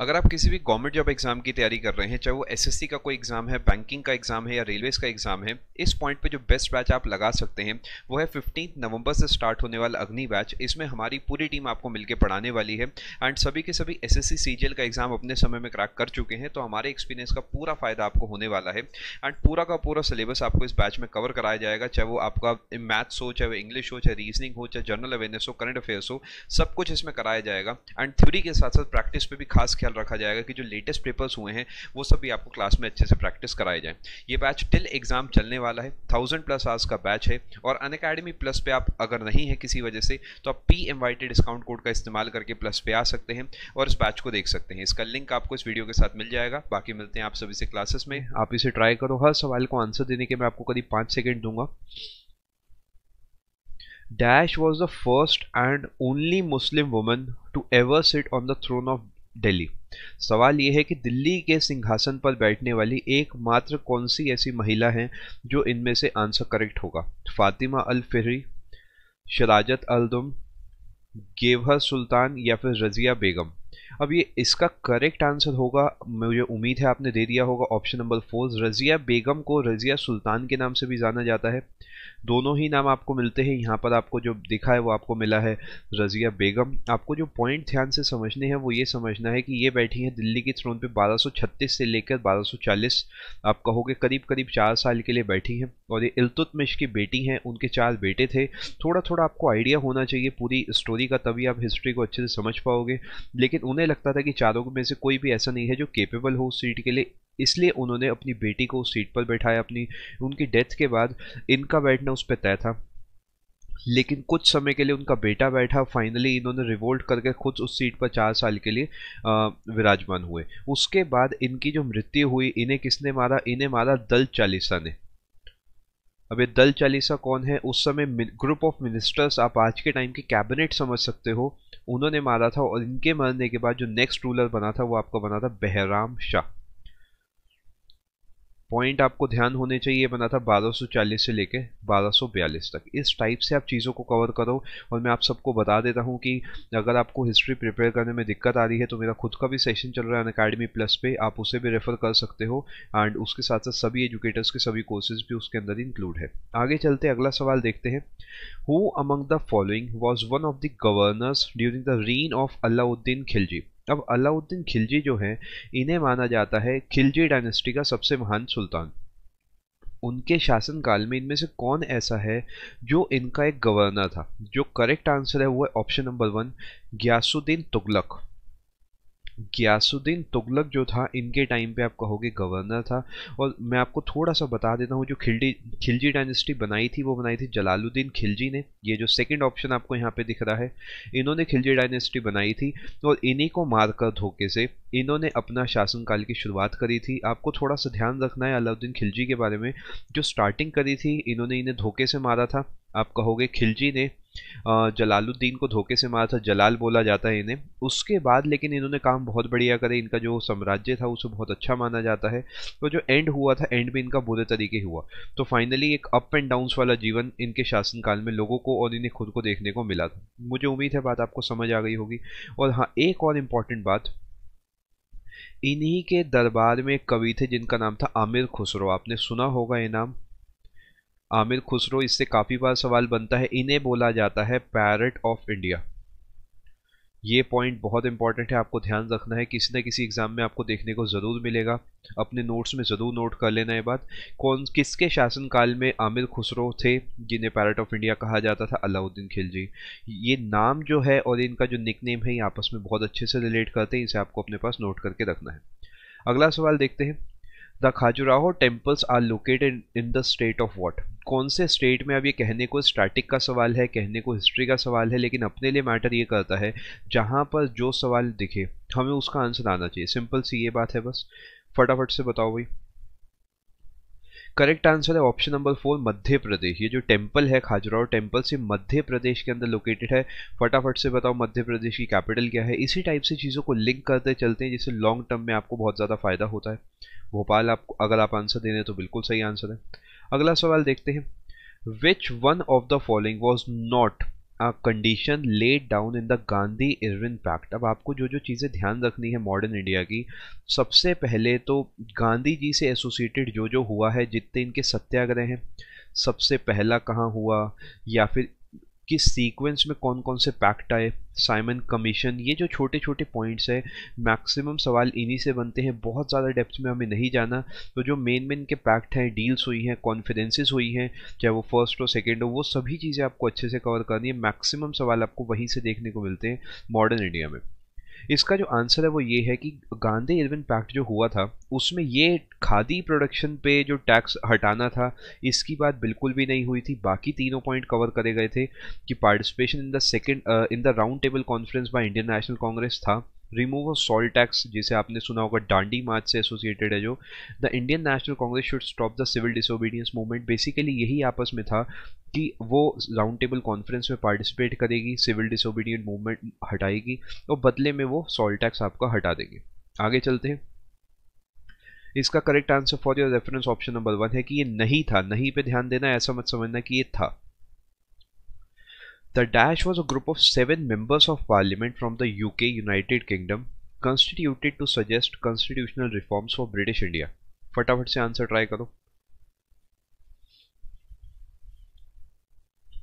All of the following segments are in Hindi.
अगर आप किसी भी गवर्नमेंट जॉब एग्ज़ाम की तैयारी कर रहे हैं चाहे वो एसएससी का कोई एग्ज़ाम है बैंकिंग का एग्ज़ाम है या रेलवेज़ का एग्ज़ाम है इस पॉइंट पे जो बेस्ट बैच आप लगा सकते हैं वो है फिफ्टीन नवंबर से स्टार्ट होने वाला अग्नि बैच इसमें हमारी पूरी टीम आपको मिलकर पढ़ाने वाली है एंड सभी के सभी एस एस का एग्ज़ाम अपने समय में क्रैक कर चुके हैं तो हमारे एक्सपीरियंस का पूरा फ़ायदा आपको होने वाला है एंड पूरा का पूरा सिलेबस आपको इस बैच में कवर कराया जाएगा चाहे वो आपका मैथ्स हो चाहे वो इंग्लिश हो चाहे रीजनिंग हो चाहे जनरल अवेयरनेस हो करंट अफेयर्स हो सब कुछ इसमें कराया जाएगा एंड थ्योरी के साथ साथ प्रैक्टिस पर भी खास ख्याल रखा जाएगा कि जो लेटेस्ट पेपर्स हुए हैं वो सभी आपको क्लास में अच्छे से प्रैक्टिस कराए जाएँ ये बैच टिल एग्ज़ाम चलने वाला है थाउजेंड प्लस आवर्स का बैच है और अन अकेडमी प्लस पे आप अगर नहीं है किसी वजह से तो आप P M Y T discount code का इस्तेमाल करके प्लस पे आ सकते हैं और इस बैच को देख सकते हैं इसका लिंक आपको इस वीडियो के साथ मिल जाएगा बाकी मिलते हैं आप सभी से क्लासेस में आप इसे ट्राई करो हर सवाल को आंसर देने के मैं आपको करीब पाँच सेकेंड दूंगा Dash was the first and only Muslim woman to ever sit on the throne of Delhi सवाल ये है कि दिल्ली के सिंहासन पर बैठने वाली एकमात्र कौन सी ऐसी महिला हैं जो इनमें से आंसर करेक्ट होगा फातिमा अल फिरी शराजत अलदम गेवहर सुल्तान या फिर रजिया बेगम अब ये इसका करेक्ट आंसर होगा मुझे उम्मीद है आपने दे दिया होगा option number four Razia Begum को रजिया सुल्तान के नाम से भी जाना जाता है दोनों ही नाम आपको मिलते हैं यहाँ पर आपको जो दिखा है वो आपको मिला है रजिया बेगम आपको जो पॉइंट ध्यान से समझने हैं वो ये समझना है कि ये बैठी हैं दिल्ली के थ्रोन पे 1236 से लेकर 1240 आप कहोगे करीब करीब चार साल के लिए बैठी हैं और ये इल्तुतमिश की बेटी हैं उनके चार बेटे थे थोड़ा थोड़ा आपको आइडिया होना चाहिए पूरी स्टोरी का तभी आप हिस्ट्री को अच्छे से समझ पाओगे लेकिन उन्हें लगता था कि चारों में से कोई भी ऐसा नहीं है जो केपेबल हो उस सीट के लिए इसलिए उन्होंने अपनी बेटी को उस सीट पर बैठाया अपनी उनकी डेथ के बाद इनका बैठना उस पर तय था लेकिन कुछ समय के लिए उनका बेटा बैठा फाइनली इन्होंने रिवोल्ट करके खुद उस सीट पर चार साल के लिए विराजमान हुए उसके बाद इनकी जो मृत्यु हुई इन्हें किसने मारा इन्हें मारा दल चालीसा ने अब ये दल चालीसा कौन है उस समय ग्रुप ऑफ मिनिस्टर्स आप आज के टाइम के कैबिनेट समझ सकते हो उन्होंने मारा था और इनके मरने के बाद जो नेक्स्ट रूलर बना था वो आपका बना था बहराम शाह पॉइंट आपको ध्यान होने चाहिए बना था 1240 से लेके 1242 तक इस टाइप से आप चीज़ों को कवर करो और मैं आप सबको बता देता हूँ कि अगर आपको हिस्ट्री प्रिपेयर करने में दिक्कत आ रही है तो मेरा खुद का भी सेशन चल रहा है अनकेडमी प्लस पे आप उसे भी रेफ़र कर सकते हो एंड उसके साथ साथ सभी एजुकेटर्स के सभी कोर्सेज भी उसके अंदर इंक्लूड है आगे चलते अगला सवाल देखते हैं who among the following was one of the governors during the reign of Alauddin Khilji अब अलाउद्दीन खिलजी जो हैं इन्हें माना जाता है खिलजी डायनेस्टी का सबसे महान सुल्तान उनके शासनकाल में इनमें से कौन ऐसा है जो इनका एक गवर्नर था जो करेक्ट आंसर है वो है option number one Ghiyasuddin Tughlaq Ghiyasuddin Tughlaq जो था इनके टाइम पे आप कहोगे गवर्नर था और मैं आपको थोड़ा सा बता देता हूँ जो खिलजी खिलजी डायनेस्टी बनाई थी वो बनाई थी जलालुद्दीन खिलजी ने ये जो सेकंड ऑप्शन आपको यहाँ पे दिख रहा है इन्होंने खिलजी डायनेस्टी बनाई थी और इन्हीं को मारकर धोखे से इन्होंने अपना शासनकाल की शुरुआत करी थी आपको थोड़ा सा ध्यान रखना है अलाउद्दीन खिलजी के बारे में जो स्टार्टिंग करी थी इन्होंने इन्हें धोखे से मारा था आप कहोगे खिलजी ने जलालुद्दीन को धोखे से मारा था जलाल बोला जाता है इन्हें उसके बाद लेकिन इन्होंने काम बहुत बढ़िया करे इनका जो साम्राज्य था उसे बहुत अच्छा माना जाता है तो जो एंड हुआ था एंड में इनका बुरे तरीके हुआ तो फाइनली एक अप एंड डाउन्स वाला जीवन इनके शासनकाल में लोगों को और इन्हें खुद को देखने को मिला था मुझे उम्मीद है बात आपको समझ आ गई होगी और हाँ एक और इम्पॉर्टेंट बात इन्हीं के दरबार में एक कवि थे जिनका नाम था आमिर खुसरो आपने सुना होगा ये नाम आमिर खुसरो इससे काफ़ी बार सवाल बनता है इन्हें बोला जाता है पैरट ऑफ इंडिया ये पॉइंट बहुत इंपॉर्टेंट है आपको ध्यान रखना है किसी न किसी एग्जाम में आपको देखने को ज़रूर मिलेगा अपने नोट्स में ज़रूर नोट कर लेना ये बात कौन किसके शासनकाल में आमिर खुसरो थे जिन्हें पैरट ऑफ इंडिया कहा जाता था अलाउद्दीन खिलजी ये नाम जो है और इनका जो निक नेम है ये आपस में बहुत अच्छे से रिलेट करते हैं इसे आपको अपने पास नोट करके रखना है अगला सवाल देखते हैं the Khajuraho temples are located in the state of what कौन से स्टेट में अब ये कहने को स्टैटिक का सवाल है कहने को हिस्ट्री का सवाल है लेकिन अपने लिए मैटर ये करता है जहाँ पर जो सवाल दिखे हमें उसका आंसर आना चाहिए सिंपल सी ये बात है बस फटाफट से बताओ भाई करेक्ट आंसर है option number four Madhya Pradesh ये जो टेम्पल है खाजुराहो टेम्पल से मध्य प्रदेश के अंदर लोकेटेड है फटाफट से बताओ मध्य प्रदेश की कैपिटल क्या है इसी टाइप से चीज़ों को लिंक करते चलते हैं जिससे लॉन्ग टर्म में आपको बहुत ज़्यादा फायदा होता है भोपाल आपको अगर आप आंसर दे रहे हैं तो बिल्कुल सही आंसर है अगला सवाल देखते हैं which one of the following was not condition laid down in the Gandhi Irwin pact अब आपको जो जो चीज़ें ध्यान रखनी है मॉडर्न इंडिया की सबसे पहले तो गांधी जी से एसोसिएटेड जो जो हुआ है जितने इनके सत्याग्रह हैं सबसे पहला कहाँ हुआ या फिर कि सीक्वेंस में कौन कौन से पैक्ट आए साइमन कमीशन ये जो छोटे छोटे पॉइंट्स हैं मैक्सिमम सवाल इन्हीं से बनते हैं बहुत ज़्यादा डेप्थ में हमें नहीं जाना तो जो मेन मेन के पैक्ट हैं डील्स हुई हैं कॉन्फिडेंसेस हुई हैं चाहे वो फर्स्ट हो सेकेंड हो वो सभी चीज़ें आपको अच्छे से कवर करनी है मैक्सिमम सवाल आपको वहीं से देखने को मिलते हैं मॉडर्न इंडिया में इसका जो आंसर है वो ये है कि गांधी इरविन पैक्ट जो हुआ था उसमें ये खादी प्रोडक्शन पे जो टैक्स हटाना था इसकी बात बिल्कुल भी नहीं हुई थी बाकी तीनों पॉइंट कवर करे गए थे कि participation in the second in the round table conference by Indian national Congress था रिमूव ऑफ सॉल टैक्स जिसे आपने सुना होगा डांडी मार्च से एसोसिएटेड है जो the Indian national Congress should stop the civil disobedience movement basically यही आपस में था कि वो राउंड टेबल कॉन्फ्रेंस में पार्टिसिपेट करेगी सिविल डिसोबीडियंट मूवमेंट हटाएगी और बदले में वो सॉल टैक्स आपका हटा देंगे आगे चलते हैं इसका correct answer for your reference option number one है कि ये नहीं था नहीं पे ध्यान देना ऐसा मत समझना कि ये था The Dash was a group of seven members of parliament from the UK United Kingdom constituted to suggest constitutional reforms for British India. फटाफट से आंसर ट्राई करो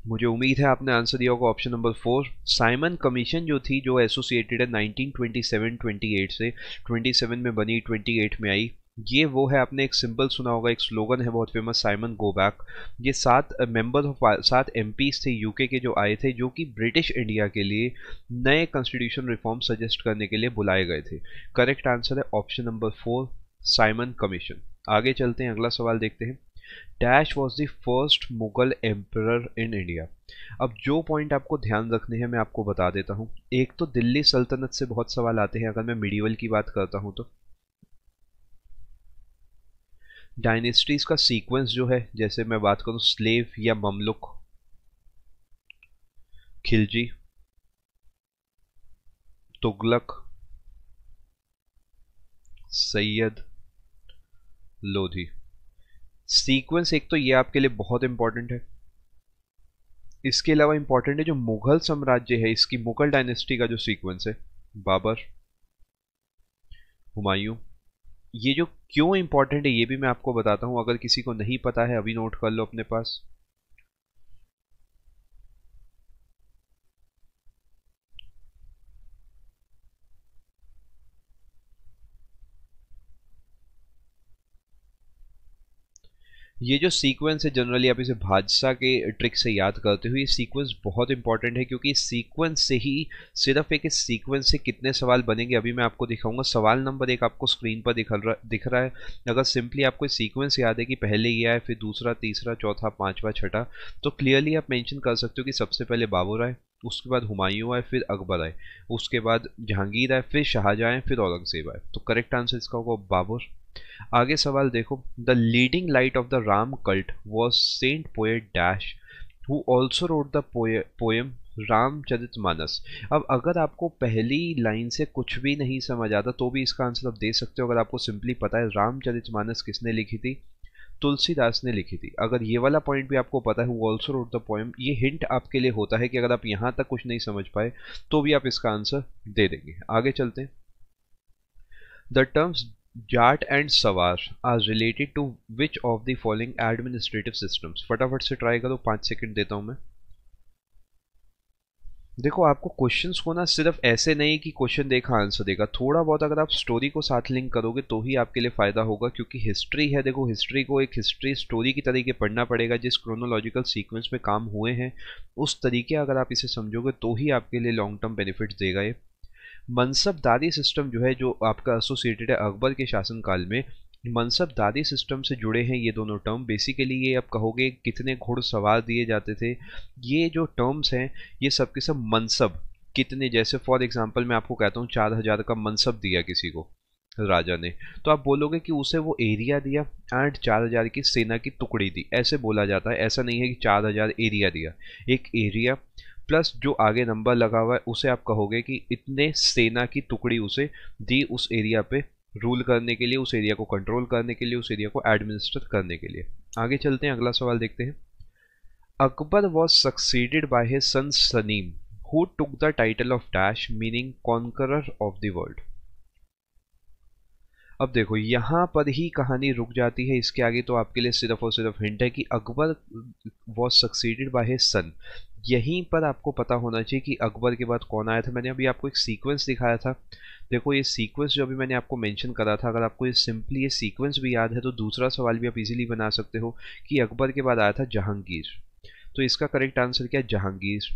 मुझे उम्मीद है आपने आंसर दिया होगा option number four Simon commission जो थी जो एसोसिएटेड है 1927-28 से 27 में बनी 28 में आई ये वो है आपने एक सिंपल सुना होगा एक स्लोगन है बहुत फेमस साइमन गोबैक ये सात मेंबर ऑफ सात एम थे यूके के जो आए थे जो कि ब्रिटिश इंडिया के लिए नए कॉन्स्टिट्यूशन रिफॉर्म सजेस्ट करने के लिए बुलाए गए थे करेक्ट आंसर है option number four Simon commission आगे चलते हैं अगला सवाल देखते हैं dash was the first Mughal emperor in India अब जो पॉइंट आपको ध्यान रखने हैं मैं आपको बता देता हूँ एक तो दिल्ली सल्तनत से बहुत सवाल आते हैं अगर मैं मिडीवल की बात करता हूँ तो डायनेस्टीज का सीक्वेंस जो है जैसे मैं बात करूं स्लेव या ममलुक खिलजी तुगलक सैयद लोधी सीक्वेंस एक तो ये आपके लिए बहुत इंपॉर्टेंट है इसके अलावा इंपॉर्टेंट है जो मुगल साम्राज्य है इसकी मुगल डायनेस्टी का जो सीक्वेंस है बाबर हुमायूं ये जो क्यों इंपॉर्टेंट है ये भी मैं आपको बताता हूँ अगर किसी को नहीं पता है अभी नोट कर लो अपने पास ये जो सीक्वेंस है जनरली आप इसे भाजसा के ट्रिक से याद करते हुए ये सीक्वेंस बहुत इंपॉर्टेंट है क्योंकि सीक्वेंस से ही सिर्फ एक इस सीक्वेंस से कितने सवाल बनेंगे अभी मैं आपको दिखाऊंगा सवाल नंबर एक आपको स्क्रीन पर दिख रहा दिख रहा है अगर सिंपली आपको सीक्वेंस याद है कि पहले ये आए फिर दूसरा तीसरा चौथा पाँचवा छठा तो क्लियरली आप मैंशन कर सकते हो कि सबसे पहले बाबू आए उसके बाद हुमायूं आए फिर अकबर आए उसके बाद जहांगीर आए फिर शाहजहाँ फिर औरंगजेब आए तो करेक्ट आंसर इसका होगा बाबर आगे सवाल देखो the leading light of the Ram cult was saint poet dash who also wrote the poem Ramcharitmanas अब अगर आपको पहली लाइन से कुछ भी नहीं समझ आता तो भी इसका आंसर आप दे सकते हो अगर आपको सिंपली पता है रामचरित मानस किसने लिखी थी तुलसीदास ने लिखी थी अगर ये वाला पॉइंट भी आपको पता है वो ऑल्सो रोड द पोएम ये हिंट आपके लिए होता है कि अगर आप यहाँ तक कुछ नहीं समझ पाए तो भी आप इसका आंसर दे देंगे आगे चलते हैं the terms jat and sawar are related to which of the following administrative systems फटाफट से ट्राई करो पाँच सेकंड देता हूँ मैं देखो आपको क्वेश्चंस को ना सिर्फ ऐसे नहीं कि क्वेश्चन देखा आंसर देगा थोड़ा बहुत अगर आप स्टोरी को साथ लिंक करोगे तो ही आपके लिए फ़ायदा होगा क्योंकि हिस्ट्री है देखो हिस्ट्री को एक हिस्ट्री स्टोरी की तरीके पढ़ना पड़ेगा जिस क्रोनोलॉजिकल सीक्वेंस में काम हुए हैं उस तरीके अगर आप इसे समझोगे तो ही आपके लिए लॉन्ग टर्म बेनिफिट्स देगा ये मनसबदारी सिस्टम जो है जो आपका एसोसिएटेड है अकबर के शासनकाल में मनसबदारी सिस्टम से जुड़े हैं ये दोनों टर्म बेसिकली ये आप कहोगे कितने घुड़सवार दिए जाते थे ये जो टर्म्स हैं ये सब के सब मनसब कितने जैसे फॉर एग्जाम्पल मैं आपको कहता हूँ चार हज़ार का मनसब दिया किसी को राजा ने तो आप बोलोगे कि उसे वो एरिया दिया एंड चार हज़ार की सेना की टुकड़ी दी ऐसे बोला जाता है ऐसा नहीं है कि चार हज़ार एरिया दिया एक एरिया प्लस जो आगे नंबर लगा हुआ है उसे आप कहोगे कि इतने सेना की टुकड़ी उसे दी उस एरिया पे रूल करने के लिए उस एरिया को कंट्रोल करने के लिए उस एरिया को एडमिनिस्ट्रेट करने के लिए आगे चलते हैं अगला सवाल देखते हैं Akbar was succeeded by he son Salim who took the title of dash meaning conquer of the world अब देखो यहाँ पर ही कहानी रुक जाती है इसके आगे तो आपके लिए सिर्फ और सिर्फ हिंट है कि Akbar was succeeded by his son यहीं पर आपको पता होना चाहिए कि अकबर के बाद कौन आया था मैंने अभी आपको एक सीक्वेंस दिखाया था देखो ये सीक्वेंस जो अभी मैंने आपको मेंशन करा था अगर आपको ये सिंपली ये सीक्वेंस भी याद है तो दूसरा सवाल भी आप इजीली बना सकते हो कि अकबर के बाद आया था जहांगीर तो इसका करेक्ट आंसर क्या है जहांगीर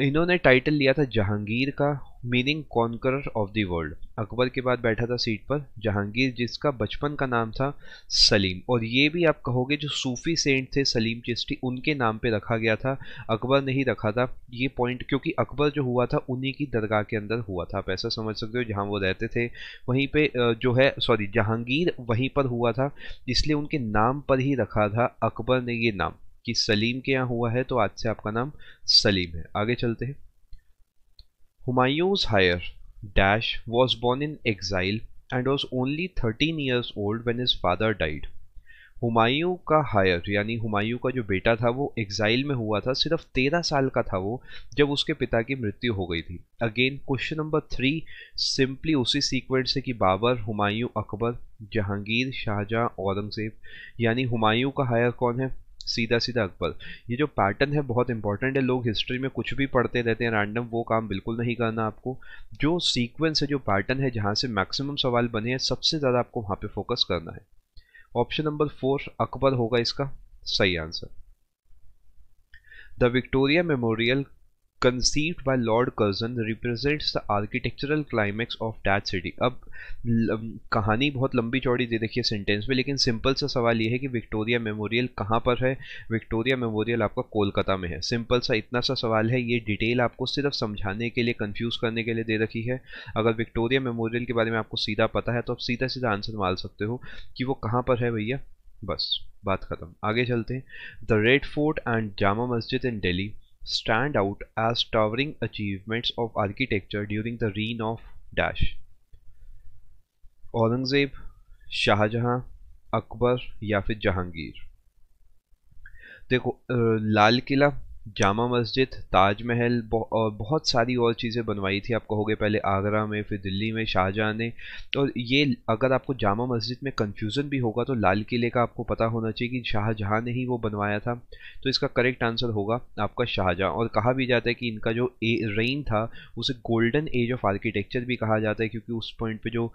इन्होंने टाइटल लिया था जहांगीर का meaning conqueror of the world Akbar के बाद बैठा था सीट पर जहांगीर जिसका बचपन का नाम था सलीम और ये भी आप कहोगे जो सूफी सेंट थे सलीम चिश्ती उनके नाम पे रखा गया था अकबर ने ही रखा था ये पॉइंट क्योंकि अकबर जो हुआ था उन्हीं की दरगाह के अंदर हुआ था आप ऐसा समझ सकते हो जहाँ वो रहते थे वहीं पर जो है सॉरी जहांगीर वहीं पर हुआ था इसलिए उनके नाम पर ही रखा था अकबर ने ये नाम कि सलीम के यहाँ हुआ है तो आज से आपका नाम सलीम है आगे चलते हैं Humayun's heir dash was born in exile and was only thirteen years old when is father died Humayun का हायर यानी हुमायूं का जो बेटा था वो एग्जाइल में हुआ था सिर्फ तेरह साल का था वो जब उसके पिता की मृत्यु हो गई थी again question number three simply उसी सीक्वेंस से कि बाबर हुमायूं अकबर जहांगीर शाहजहां औरंगजेब यानी हुमायूं का हायर कौन है सीधा सीधा अकबर ये जो पैटर्न है बहुत इंपॉर्टेंट है लोग हिस्ट्री में कुछ भी पढ़ते रहते हैं रैंडम वो काम बिल्कुल नहीं करना आपको जो सीक्वेंस है जो पैटर्न है जहाँ से मैक्सिमम सवाल बने हैं सबसे ज़्यादा आपको वहाँ पे फोकस करना है ऑप्शन नंबर फोर अकबर होगा इसका सही आंसर the Victoria memorial conceived by Lord Curzon represents the architectural climax of that city अब कहानी बहुत लंबी चौड़ी दे देखिए सेंटेंस में लेकिन सिंपल सा सवाल ये है कि विक्टोरिया मेमोरियल कहाँ पर है विक्टोरिया मेमोरियल आपका कोलकाता में है सिंपल सा इतना सा सवाल है ये डिटेल आपको सिर्फ समझाने के लिए कन्फ्यूज़ करने के लिए दे रखी है अगर विक्टोरिया मेमोरियल के बारे में आपको सीधा पता है तो आप सीधा सीधा आंसर मार सकते हो कि वो कहाँ पर है भैया बस बात ख़त्म आगे चलते हैं the red fort and Jama Masjid in Delhi stand out as towering achievements of architecture during the reign of Dash. Aurangzeb, Shah Jahan Akbar या फिर जहांगीर देखो लाल किला जामा मस्जिद ताजमहल और बहुत सारी और चीज़ें बनवाई थी आप कहोगे पहले आगरा में फिर दिल्ली में शाहजहाँ ने और ये अगर आपको जामा मस्जिद में कन्फ्यूज़न भी होगा तो लाल किले का आपको पता होना चाहिए कि शाहजहाँ ने ही वो बनवाया था तो इसका करेक्ट आंसर होगा आपका शाहजहाँ और कहा भी जाता है कि इनका जो ए रेन था उसे गोल्डन एज ऑफ आर्किटेक्चर भी कहा जाता है क्योंकि उस पॉइंट पर जो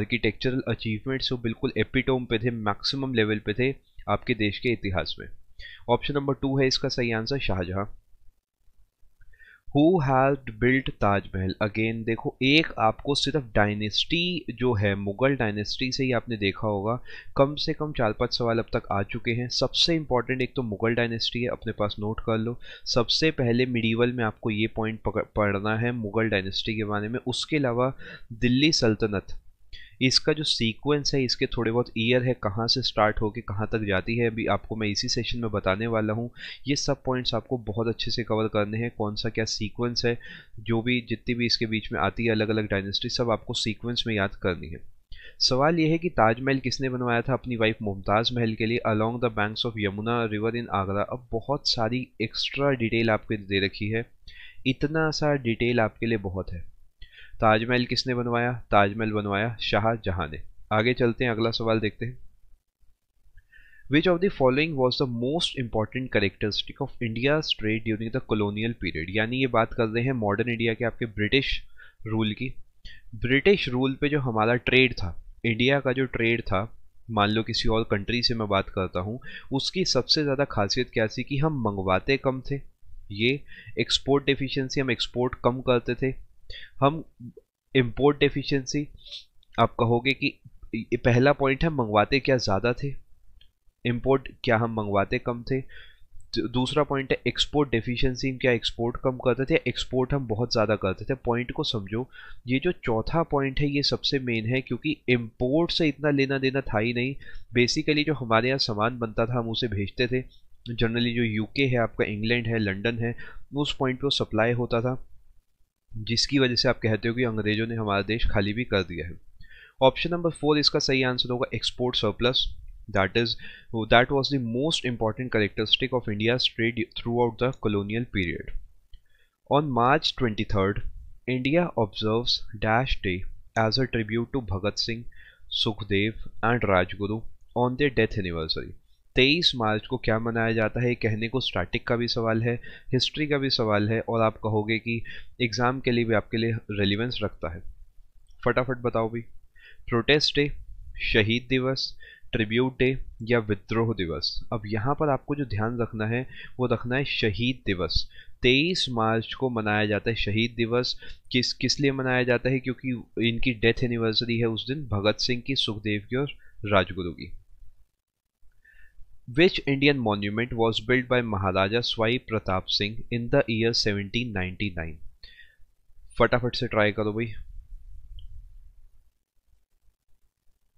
आर्किटेक्चरल अचीवमेंट्स वो बिल्कुल एपिटोम पे थे मैक्सिमम लेवल पे थे आपके देश के इतिहास में ऑप्शन नंबर टू है इसका सही आंसर Shah Jahan who had built Taj Mahal again देखो एक आपको सिर्फ डायनेस्टी जो है मुगल डायनेस्टी से ही आपने देखा होगा कम से कम चार पांच सवाल अब तक आ चुके हैं सबसे इंपॉर्टेंट एक तो मुगल डायनेस्टी है अपने पास नोट कर लो सबसे पहले मिडीवल में आपको ये पॉइंट पढ़ना है मुगल डायनेस्टी के बारे में उसके अलावा दिल्ली सल्तनत इसका जो सीक्वेंस है इसके थोड़े बहुत ईयर है कहाँ से स्टार्ट होकर कहाँ तक जाती है अभी आपको मैं इसी सेशन में बताने वाला हूँ ये सब पॉइंट्स आपको बहुत अच्छे से कवर करने हैं कौन सा क्या सीक्वेंस है जो भी जितनी भी इसके बीच में आती है अलग अलग डायनेस्टी सब आपको सीक्वेंस में याद करनी है सवाल यह है कि ताजमहल किसने बनवाया था अपनी वाइफ मुमताज़ महल के लिए along the banks of Yamuna river in Agra अब बहुत सारी एक्स्ट्रा डिटेल आपके दे रखी है इतना सा डिटेल आपके लिए बहुत है ताजमहल किसने बनवाया ताजमहल बनवाया शाहजहां ने आगे चलते हैं अगला सवाल देखते हैं which of the following was the most important characteristic of India trade during the colonial period यानी ये बात कर रहे हैं मॉडर्न इंडिया के आपके ब्रिटिश रूल की ब्रिटिश रूल पे जो हमारा ट्रेड था इंडिया का जो ट्रेड था मान लो किसी और कंट्री से मैं बात करता हूँ उसकी सबसे ज़्यादा खासियत क्या थी कि हम मंगवाते कम थे ये एक्सपोर्ट डिफिशेंसी हम एक्सपोर्ट कम करते थे हम इम्पोर्ट एफिशिएंसी आप कहोगे कि पहला पॉइंट है मंगवाते क्या ज़्यादा थे इम्पोर्ट क्या हम मंगवाते कम थे दूसरा पॉइंट है एक्सपोर्ट डेफिशिएंसी क्या एक्सपोर्ट कम करते थे एक्सपोर्ट हम बहुत ज़्यादा करते थे पॉइंट को समझो ये जो चौथा पॉइंट है ये सबसे मेन है क्योंकि इम्पोर्ट से इतना लेना देना था ही नहीं बेसिकली जो हमारे यहाँ सामान बनता था हम उसे भेजते थे जनरली जो यूके है आपका इंग्लैंड है लंदन है उस पॉइंट पर सप्लाई होता था जिसकी वजह से आप कहते हो कि अंग्रेजों ने हमारा देश खाली भी कर दिया है ऑप्शन नंबर फोर इसका सही आंसर होगा export surplus that is that was the most important characteristic of India trade throughout the colonial period on March twenty third India observe dash day as a tribute to Bhagat Singh Sukhdev and Rajguru on their death anniversary तेईस मार्च को क्या मनाया जाता है कहने को स्टैटिक का भी सवाल है हिस्ट्री का भी सवाल है और आप कहोगे कि एग्ज़ाम के लिए भी आपके लिए रेलिवेंस रखता है फटाफट बताओ भी प्रोटेस्ट डे शहीद दिवस ट्रिब्यूट डे या विद्रोह दिवस अब यहाँ पर आपको जो ध्यान रखना है वो रखना है शहीद दिवस 23 मार्च को मनाया जाता है शहीद दिवस किस किस लिए मनाया जाता है क्योंकि इनकी डेथ एनिवर्सरी है उस दिन भगत सिंह की सुखदेव की और राजगुरु की Which Indian monument was built by Maharaja Swai Pratap Singh in the year 1799? Fatafat se try karo. भाई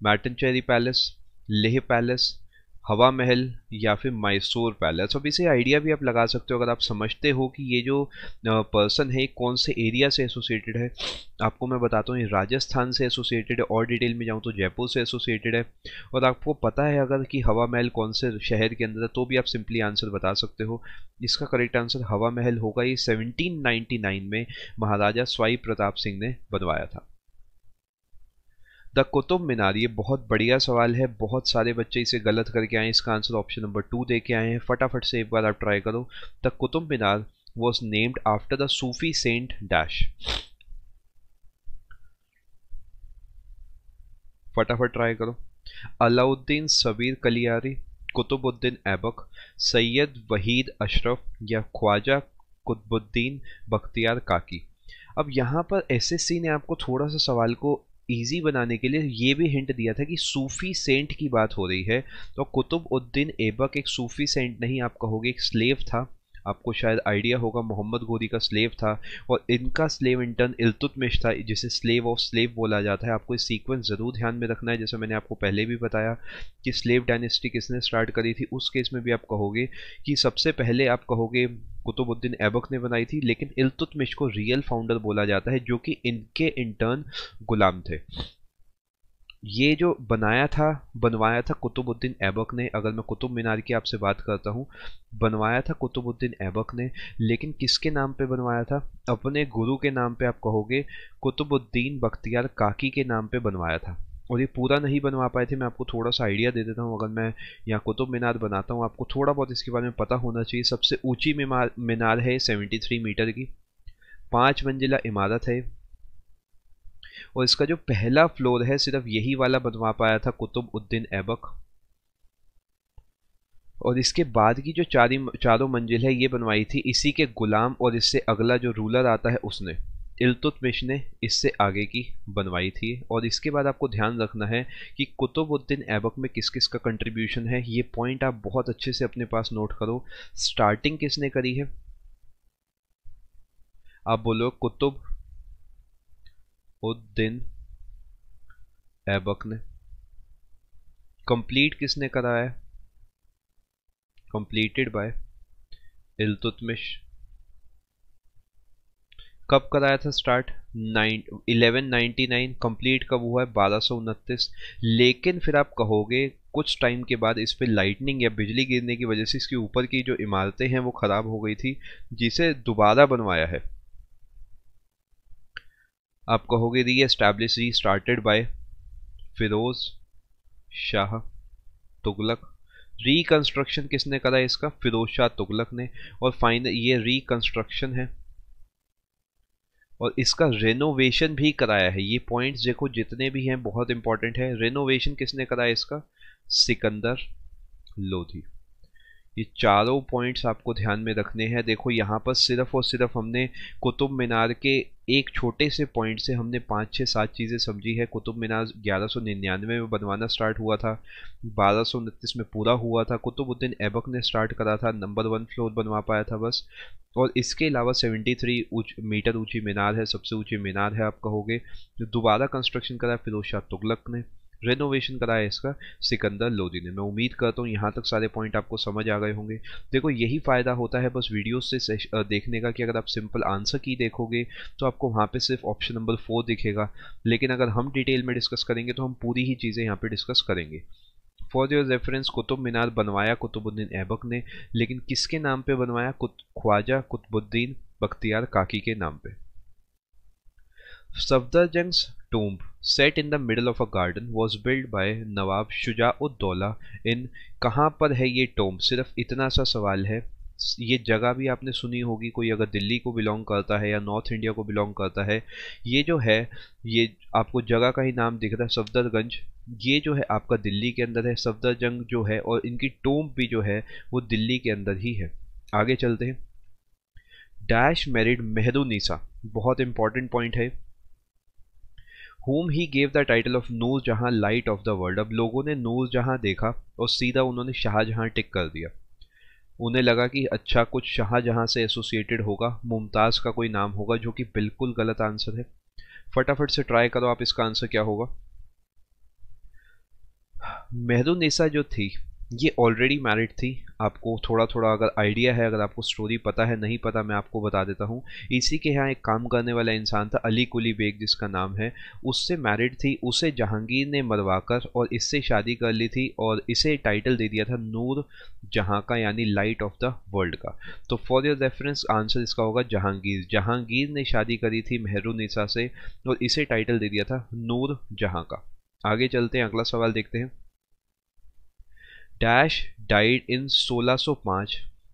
मैटन Palace, पैलेस हवा महल या फिर मैसूर पैलेस अब इसे आइडिया भी आप लगा सकते हो अगर आप समझते हो कि ये जो पर्सन है कौन से एरिया से एसोसिएटेड है आपको मैं बताता हूँ ये राजस्थान से एसोसिएटेड है और डिटेल में जाऊँ तो जयपुर से एसोसिएटेड है और आपको पता है अगर कि हवा महल कौन से शहर के अंदर है तो भी आप सिंपली आंसर बता सकते हो इसका करेक्ट आंसर हवा महल होगा ये सेवनटीन में महाराजा स्वाई प्रताप सिंह ने बनवाया था द कुतुब मीनार ये बहुत बढ़िया सवाल है बहुत सारे बच्चे इसे गलत करके आए इसका आंसर ऑप्शन नंबर टू दे के आए हैं फटाफट से एक बार आप ट्राई करो the Qutub Minar was named after the Sufi saint dash फटाफट ट्राई करो अलाउद्दीन सबीर कलियारी कुतुबुद्दीन ऐबक सैयद वहीद अशरफ या ख्वाजा कुतबुद्दीन बख्तियार काकी अब यहाँ पर एसएससी ने आपको थोड़ा सा सवाल को ईजी बनाने के लिए ये भी हिंट दिया था कि सूफी सेंट की बात हो रही है तो कुतुब उद्दीन एबक एक सूफी सेंट नहीं आप कहोगे एक स्लेव था आपको शायद आइडिया होगा मोहम्मद गोरी का स्लेव था और इनका स्लेव इंटर्न इल्तुतमिश था जिसे स्लेव ऑफ स्लेव बोला जाता है आपको इस सीक्वेंस ज़रूर ध्यान में रखना है जैसे मैंने आपको पहले भी बताया कि स्लेव डायनेस्टी किसने स्टार्ट करी थी उस केस में भी आप कहोगे कि सबसे पहले आप कहोगे कुतुबुद्दीन ऐबक ने बनाई थी लेकिन इलतुतमिश को रियल फाउंडर बोला जाता है जो कि इनके इंटर्न गुलाम थे ये जो बनाया था बनवाया था कुतुबुद्दीन ऐबक ने अगर मैं कुतुब मीनार की आपसे बात करता हूँ बनवाया था कुतुबुद्दीन ऐबक ने लेकिन किसके नाम पे बनवाया था अपने गुरु के नाम पे आप कहोगे कुतुबुद्दीन बख्तियार काकी के नाम पे बनवाया था और ये पूरा नहीं बनवा पाए थे मैं आपको थोड़ा सा आइडिया दे देता हूँ अगर मैं यहाँ कुतुब मीनार बनाता हूँ आपको थोड़ा बहुत इसके बारे में पता होना चाहिए सबसे ऊँची मीनार है सेवेंटी थ्री मीटर की पाँच मंजिला इमारत है और इसका जो पहला फ्लोर है सिर्फ यही वाला बनवा पाया था कुतुब उद्दीन ऐबक और इसके बाद की जो चारी चारों मंजिल है ये बनवाई थी इसी के गुलाम और इससे अगला जो रूलर आता है उसने इल्तुतमिश ने इससे आगे की बनवाई थी और इसके बाद आपको ध्यान रखना है कि कुतुबुद्दीन ऐबक में किस किस का कंट्रीब्यूशन है ये पॉइंट आप बहुत अच्छे से अपने पास नोट करो स्टार्टिंग किसने करी है आप बोलो कुतुब उद्दीन ऐबक ने कंप्लीट किसने कराया कंप्लीटेड बाय इल्तुतमिश कब कराया था start nine eleven ninety nine complete कब हुआ है बारह सौ उनतीस लेकिन फिर आप कहोगे कुछ टाइम के बाद इस पर लाइटनिंग या बिजली गिरने की वजह से इसके ऊपर की जो इमारतें हैं वो ख़राब हो गई थी जिसे दोबारा बनवाया है आप कहोगे reestablish restarted by Firoz Shah Tughlaq reconstruction किसने करा इसका फिरोज शाह तुगलक ने और फाइनल ये रिकंस्ट्रक्शन है और इसका रेनोवेशन भी कराया है ये पॉइंट्स देखो जितने भी हैं बहुत इंपॉर्टेंट है रेनोवेशन किसने कराया इसका सिकंदर लोधी ये चारों पॉइंट्स आपको ध्यान में रखने हैं देखो यहाँ पर सिर्फ और सिर्फ हमने कुतुब मीनार के एक छोटे से पॉइंट से हमने पाँच छः सात चीज़ें समझी है कुतुब मीनार ग्यारह सौ निन्यानवे में बनवाना स्टार्ट हुआ था बारह सौ उनतीस में पूरा हुआ था कुतुबुद्दीन ऐबक ने स्टार्ट करा था नंबर वन फ्लोर बनवा पाया था बस और इसके अलावा सेवेंटी थ्री उच, मीटर ऊँची मीनार है सबसे ऊँची मीनार है आप कहोगे दोबारा कंस्ट्रक्शन करा फिरोज शाह तुगलक ने रेनोवेशन कराया इसका सिकंदर लोधी ने मैं उम्मीद करता हूँ यहाँ तक सारे पॉइंट आपको समझ आ गए होंगे देखो यही फ़ायदा होता है बस वीडियो से देखने का कि अगर आप सिंपल आंसर की देखोगे तो आपको वहाँ पे सिर्फ ऑप्शन नंबर फोर दिखेगा लेकिन अगर हम डिटेल में डिस्कस करेंगे तो हम पूरी ही चीज़ें यहाँ पर डिस्कस करेंगे for your reference Qutub Minar बनवाया कुतुबुद्दीन ऐबक ने लेकिन किसके नाम पे बनवाया कुत ख्वाजा कुतुबुद्दीन बख्तियार काकी के नाम पे Safdarjung tomb set in the middle of a garden was built by Nawab Shuja ud Daula in कहाँ पर है ये tomb? सिर्फ इतना सा सवाल है ये जगह भी आपने सुनी होगी कोई अगर दिल्ली को बिलोंग करता है या नॉर्थ इंडिया को बिलोंग करता है ये जो है ये आपको जगह का ही नाम दिख रहा है सफदरगंज ये जो है आपका दिल्ली के अंदर है सफदरजंग जो है और इनकी टोम भी जो है वो दिल्ली के अंदर ही है आगे चलते हैं डैश मैरिड मेहरू निसा बहुत इंपॉर्टेंट पॉइंट है whom he gave the title of Nur Jahan light of the world अब लोगों ने नूर जहाँ देखा और सीधा उन्होंने शाहजहाँ टिक कर दिया उन्हें लगा कि अच्छा कुछ शाहजहाँ से एसोसिएटेड होगा मुमताज़ का कोई नाम होगा जो कि बिल्कुल गलत आंसर है फटाफट से ट्राई करो आप इसका आंसर क्या होगा मेहरू निसा जो थी ये ऑलरेडी मैरिड थी आपको थोड़ा थोड़ा अगर आइडिया है अगर आपको स्टोरी पता है नहीं पता मैं आपको बता देता हूँ इसी के यहाँ एक काम करने वाला इंसान था अली कुली बेग जिसका नाम है उससे मैरिड थी उसे जहांगीर ने मरवाकर और इससे शादी कर ली थी और इसे टाइटल दे दिया था नूर जहाँ का यानी लाइट ऑफ द वर्ल्ड का तो फॉर योर रेफरेंस आंसर इसका होगा जहांगीर जहांगीर ने शादी करी थी निशा से और इसे टाइटल दे दिया था नूर जहाँ का आगे चलते हैं अगला सवाल देखते हैं Dash died in 1605.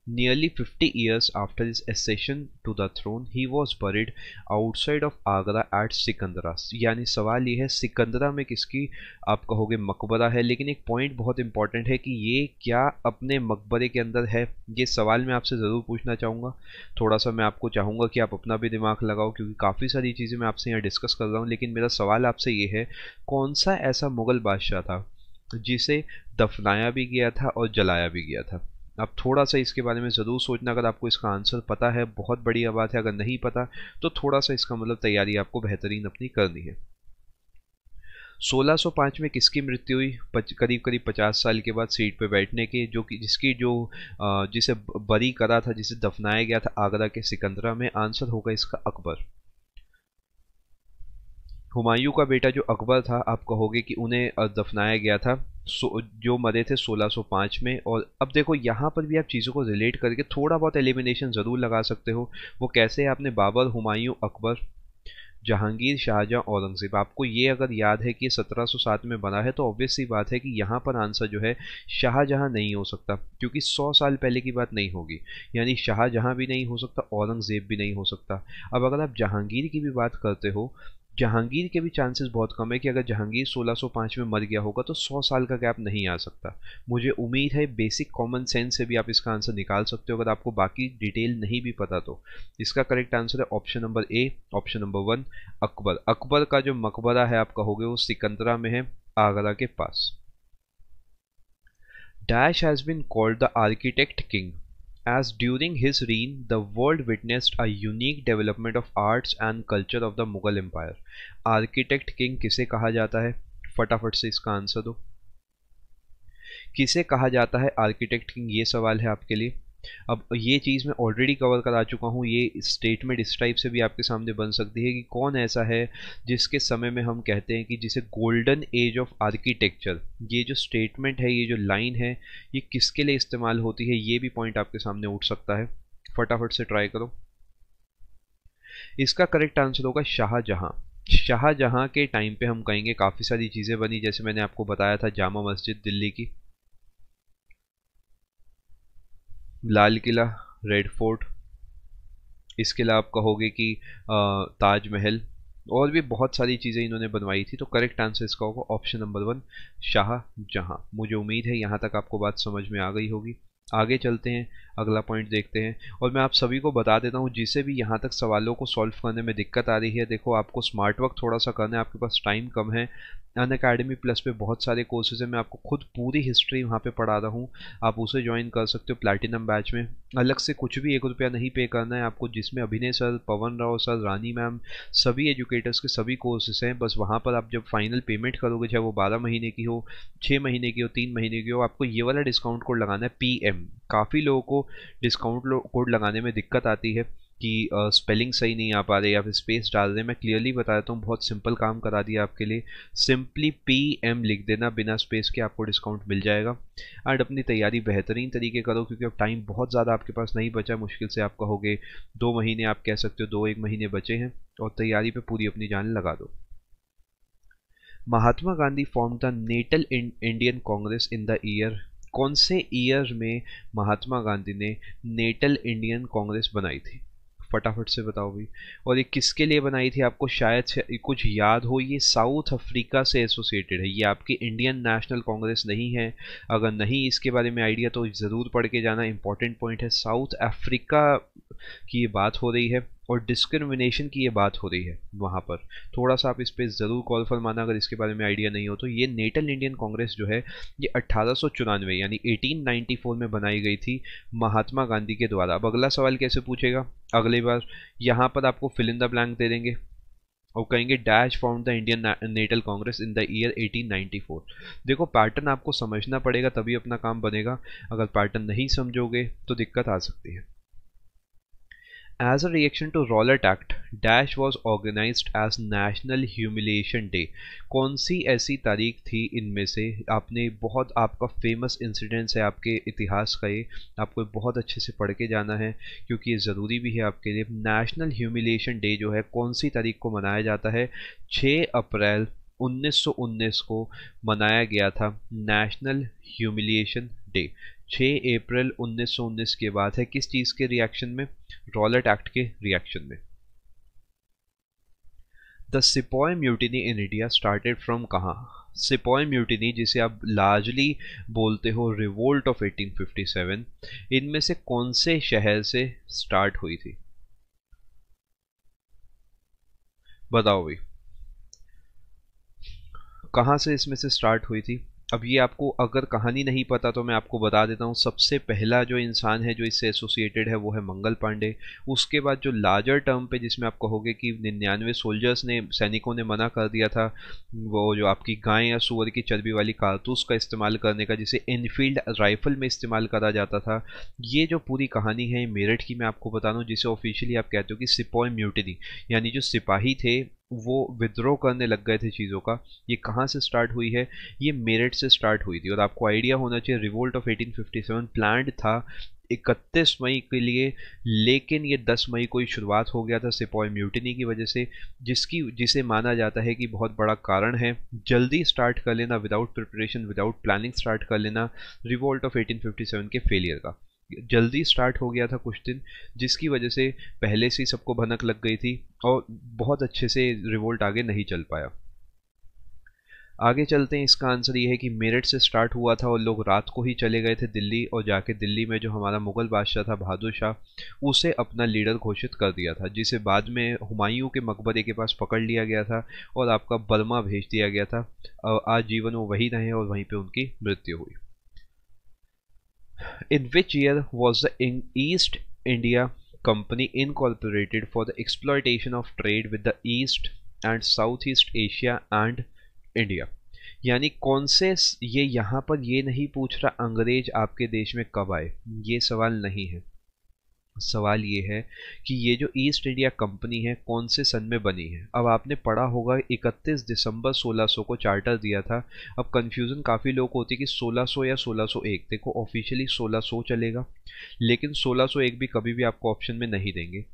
Nearly 50 years after his accession to the throne, he was buried outside of Agra at Sikandra यानी सवाल ये है सिकंदरा में किसकी आप कहोगे मकबरा है लेकिन एक पॉइंट बहुत इंपॉर्टेंट है कि ये क्या अपने मकबरे के अंदर है ये सवाल मैं आपसे ज़रूर पूछना चाहूँगा थोड़ा सा मैं आपको चाहूँगा कि आप अपना भी दिमाग लगाओ क्योंकि काफ़ी सारी चीज़ें मैं आपसे यहाँ डिस्कस कर रहा हूँ लेकिन मेरा सवाल आपसे ये है कौन सा ऐसा मुग़ल बादशाह था तो जिसे दफनाया भी गया था और जलाया भी गया था आप थोड़ा सा इसके बारे में ज़रूर सोचना अगर आपको इसका आंसर पता है बहुत बढ़िया बात है अगर नहीं पता तो थोड़ा सा इसका मतलब तैयारी आपको बेहतरीन अपनी करनी है 1605 में किसकी मृत्यु हुई करीब करीब 50 साल के बाद सीट पर बैठने के जो कि जिसकी जो जिसे बरी करा था जिसे दफनाया गया था आगरा के सिकंदरा में आंसर होगा इसका अकबर हुमायूं का बेटा जो अकबर था आप कहोगे कि उन्हें दफनाया गया था सो जो मरे थे 1605 में और अब देखो यहाँ पर भी आप चीज़ों को रिलेट करके थोड़ा बहुत एलिमिनेशन ज़रूर लगा सकते हो वो कैसे आपने बाबर हुमायूं अकबर जहांगीर शाहजहाँ औरंगज़ेब आपको ये अगर याद है कि 1707 में बना है तो ऑब्वियस सी बात है कि यहाँ पर आंसर जो है शाहजहाँ नहीं हो सकता क्योंकि 100 साल पहले की बात नहीं होगी यानी शाहजहाँ भी नहीं हो सकता औरंगज़ेब भी नहीं हो सकता अब अगर आप जहांगीर की भी बात करते हो जहांगीर के भी चांसेस बहुत कम है कि अगर जहांगीर 1605 में मर गया होगा तो 100 साल का गैप नहीं आ सकता मुझे उम्मीद है बेसिक कॉमन सेंस से भी आप इसका आंसर निकाल सकते हो अगर आपको बाकी डिटेल नहीं भी पता तो इसका करेक्ट आंसर है option number A option number one Akbar Akbar का जो मकबरा है आप कहोगे वो सिकंदरा में है आगरा के पास dash has been called the architect king as during his reign the world witnessed a unique development of arts and culture of the mughal empire. architect king kise kaha jata hai फटाफट से इसका आंसर दो किसे कहा जाता है आर्किटेक्ट किंग ये सवाल है आपके लिए अब ये चीज़ मैं ऑलरेडी कवर करा चुका हूँ ये स्टेटमेंट इस टाइप से भी आपके सामने बन सकती है कि कौन ऐसा है जिसके समय में हम कहते हैं कि जिसे गोल्डन एज ऑफ आर्किटेक्चर ये जो स्टेटमेंट है ये जो लाइन है ये किसके लिए इस्तेमाल होती है ये भी पॉइंट आपके सामने उठ सकता है फटाफट से ट्राई करो इसका करेक्ट आंसर होगा शाहजहाँ शाहजहाँ के टाइम पे हम कहेंगे काफ़ी सारी चीज़ें बनी जैसे मैंने आपको बताया था जामा मस्जिद दिल्ली की लाल किला रेड फोर्ट इसके अलावा आप कहोगे कि ताजमहल और भी बहुत सारी चीज़ें इन्होंने बनवाई थी तो करेक्ट आंसर इसका होगा ऑप्शन नंबर वन शाहजहाँ मुझे उम्मीद है यहाँ तक आपको बात समझ में आ गई होगी आगे चलते हैं अगला पॉइंट देखते हैं और मैं आप सभी को बता देता हूँ जिसे भी यहाँ तक सवालों को सॉल्व करने में दिक्कत आ रही है देखो आपको स्मार्ट वर्क थोड़ा सा करना है आपके पास टाइम कम है अन अकेडमी प्लस पे बहुत सारे कोर्सेज हैं मैं आपको खुद पूरी हिस्ट्री वहाँ पे पढ़ा रहा हूँ आप उसे ज्वाइन कर सकते हो प्लेटिनम बैच में अलग से कुछ भी एक रुपया नहीं पे करना है आपको जिसमें Abhinay sir Pavan Rao sir Rani ma'am सभी एजुकेटर्स के सभी कोर्सेज हैं बस वहाँ पर आप जब फाइनल पेमेंट करोगे चाहे वो बारह महीने की हो छः महीने की हो तीन महीने की हो आपको ये वाला डिस्काउंट कोड लगाना है पी काफ़ी लोगों को डिस्काउंट कोड लगाने में दिक्कत आती है कि स्पेलिंग uh, सही नहीं आ पा रही या फिर स्पेस डाल रहे मैं क्लियरली बता देता हूँ बहुत सिंपल काम करा दिया आपके लिए सिंपली पी एम लिख देना बिना स्पेस के आपको डिस्काउंट मिल जाएगा एंड अपनी तैयारी बेहतरीन तरीके करो क्योंकि अब टाइम बहुत ज़्यादा आपके पास नहीं बचा मुश्किल से आप कहोगे दो महीने आप कह सकते हो दो एक महीने बचे हैं और तैयारी पर पूरी अपनी जान लगा दो Mahatma Gandhi form the Natal Indian Congress in the year कौन से ईयर में महात्मा गांधी ने नेटल इंडियन कांग्रेस बनाई थी फटाफट से बताओ भाई और ये किसके लिए बनाई थी आपको शायद कुछ याद हो ये साउथ अफ्रीका से एसोसिएटेड है ये आपकी इंडियन नेशनल कांग्रेस नहीं है अगर नहीं इसके बारे में आइडिया तो ज़रूर पढ़ के जाना इंपॉर्टेंट पॉइंट है साउथ अफ्रीका की ये बात हो रही है और डिस्क्रिमिनेशन की ये बात हो रही है वहाँ पर थोड़ा सा आप इस पर ज़रूर कॉल फरमाना अगर इसके बारे में आइडिया नहीं हो तो ये नेटल इंडियन कांग्रेस जो है ये अट्ठारह यानी 1894 में बनाई गई थी महात्मा गांधी के द्वारा अब अगला सवाल कैसे पूछेगा अगली बार यहाँ पर आपको फिल इन द ब्लैंक दे देंगे और कहेंगे dash form the Indian Natal Congress in the year 1894 देखो पैटर्न आपको समझना पड़ेगा तभी अपना काम बनेगा अगर पैटर्न नहीं समझोगे तो दिक्कत आ सकती है As a reaction to Rowlatt Act, Dash was organized as National Humiliation Day. कौन सी ऐसी तारीख थी इनमें से आपने बहुत आपका फेमस इंसिडेंट्स है आपके इतिहास का ये आपको बहुत अच्छे से पढ़ के जाना है क्योंकि ये ज़रूरी भी है आपके लिए नेशनल ह्यूमिलेशन डे जो है कौन सी तारीख को मनाया जाता है 6 अप्रैल 1919 को मनाया गया था नेशनल ह्यूमिलिएशन डे 6 अप्रैल 1919 के बाद है किस चीज़ के रिएक्शन में रॉलेट एक्ट के रिएक्शन में the sepoy mutiny in India started from कहा सिपॉय म्यूटिनी जिसे आप लार्जली बोलते हो रिवोल्ट ऑफ 1857 इनमें से कौन से शहर से स्टार्ट हुई थी बताओ भाई कहां से इसमें से स्टार्ट हुई थी अब ये आपको अगर कहानी नहीं पता तो मैं आपको बता देता हूँ सबसे पहला जो इंसान है जो इससे एसोसिएटेड है वो है मंगल पांडे उसके बाद जो लार्जर टर्म पे जिसमें आप कहोगे कि निन्यानवे सोल्जर्स ने सैनिकों ने मना कर दिया था वो जो आपकी गाय या सुअर की चर्बी वाली कारतूस का इस्तेमाल करने का जिसे इनफील्ड राइफल में इस्तेमाल करा जाता था ये जो पूरी कहानी है मेरठ की मैं आपको बता दूँ जिसे ऑफिशियली आप कहते हो कि सिपॉय म्यूटनी यानी जो सिपाही थे वो विद्रो करने लग गए थे चीज़ों का ये कहाँ से स्टार्ट हुई है ये मेरठ से स्टार्ट हुई थी और आपको आइडिया होना चाहिए रिवोल्ट ऑफ 1857 फिफ्टी था 31 मई के लिए लेकिन ये 10 मई को ही शुरुआत हो गया था सिपॉय म्यूटनी की वजह से जिसकी जिसे माना जाता है कि बहुत बड़ा कारण है जल्दी स्टार्ट कर लेना without preparation without planning start कर लेना रिवोल्ट ऑफ 1857 के फेलियर का जल्दी स्टार्ट हो गया था कुछ दिन जिसकी वजह से पहले से ही सबको भनक लग गई थी और बहुत अच्छे से रिवोल्ट आगे नहीं चल पाया आगे चलते हैं इसका आंसर ये है कि मेरठ से स्टार्ट हुआ था और लोग रात को ही चले गए थे दिल्ली और जाके दिल्ली में जो हमारा मुगल बादशाह था बहादुर शाह उसे अपना लीडर घोषित कर दिया था जिसे बाद में हुमायूं के मकबरे के पास पकड़ लिया गया था और आपका बर्मा भेज दिया गया था आजीवन आज जीवन वो वहीं रहे और वहीं पर उनकी मृत्यु हुई In which year was the East India Company incorporated for the exploitation of trade with the East and Southeast Asia and India? यानी कौन से ये यहाँ पर ये नहीं पूछ रहा अंग्रेज आपके देश में कब आए ये सवाल नहीं है सवाल ये है कि ये जो ईस्ट इंडिया कंपनी है कौन से सन में बनी है अब आपने पढ़ा होगा 31 दिसंबर 1600 को चार्टर दिया था अब कन्फ्यूज़न काफ़ी लोग को होती है कि 1600 या 1601 देखो ऑफिशियली 1600 चलेगा लेकिन 1601 भी कभी भी आपको ऑप्शन में नहीं देंगे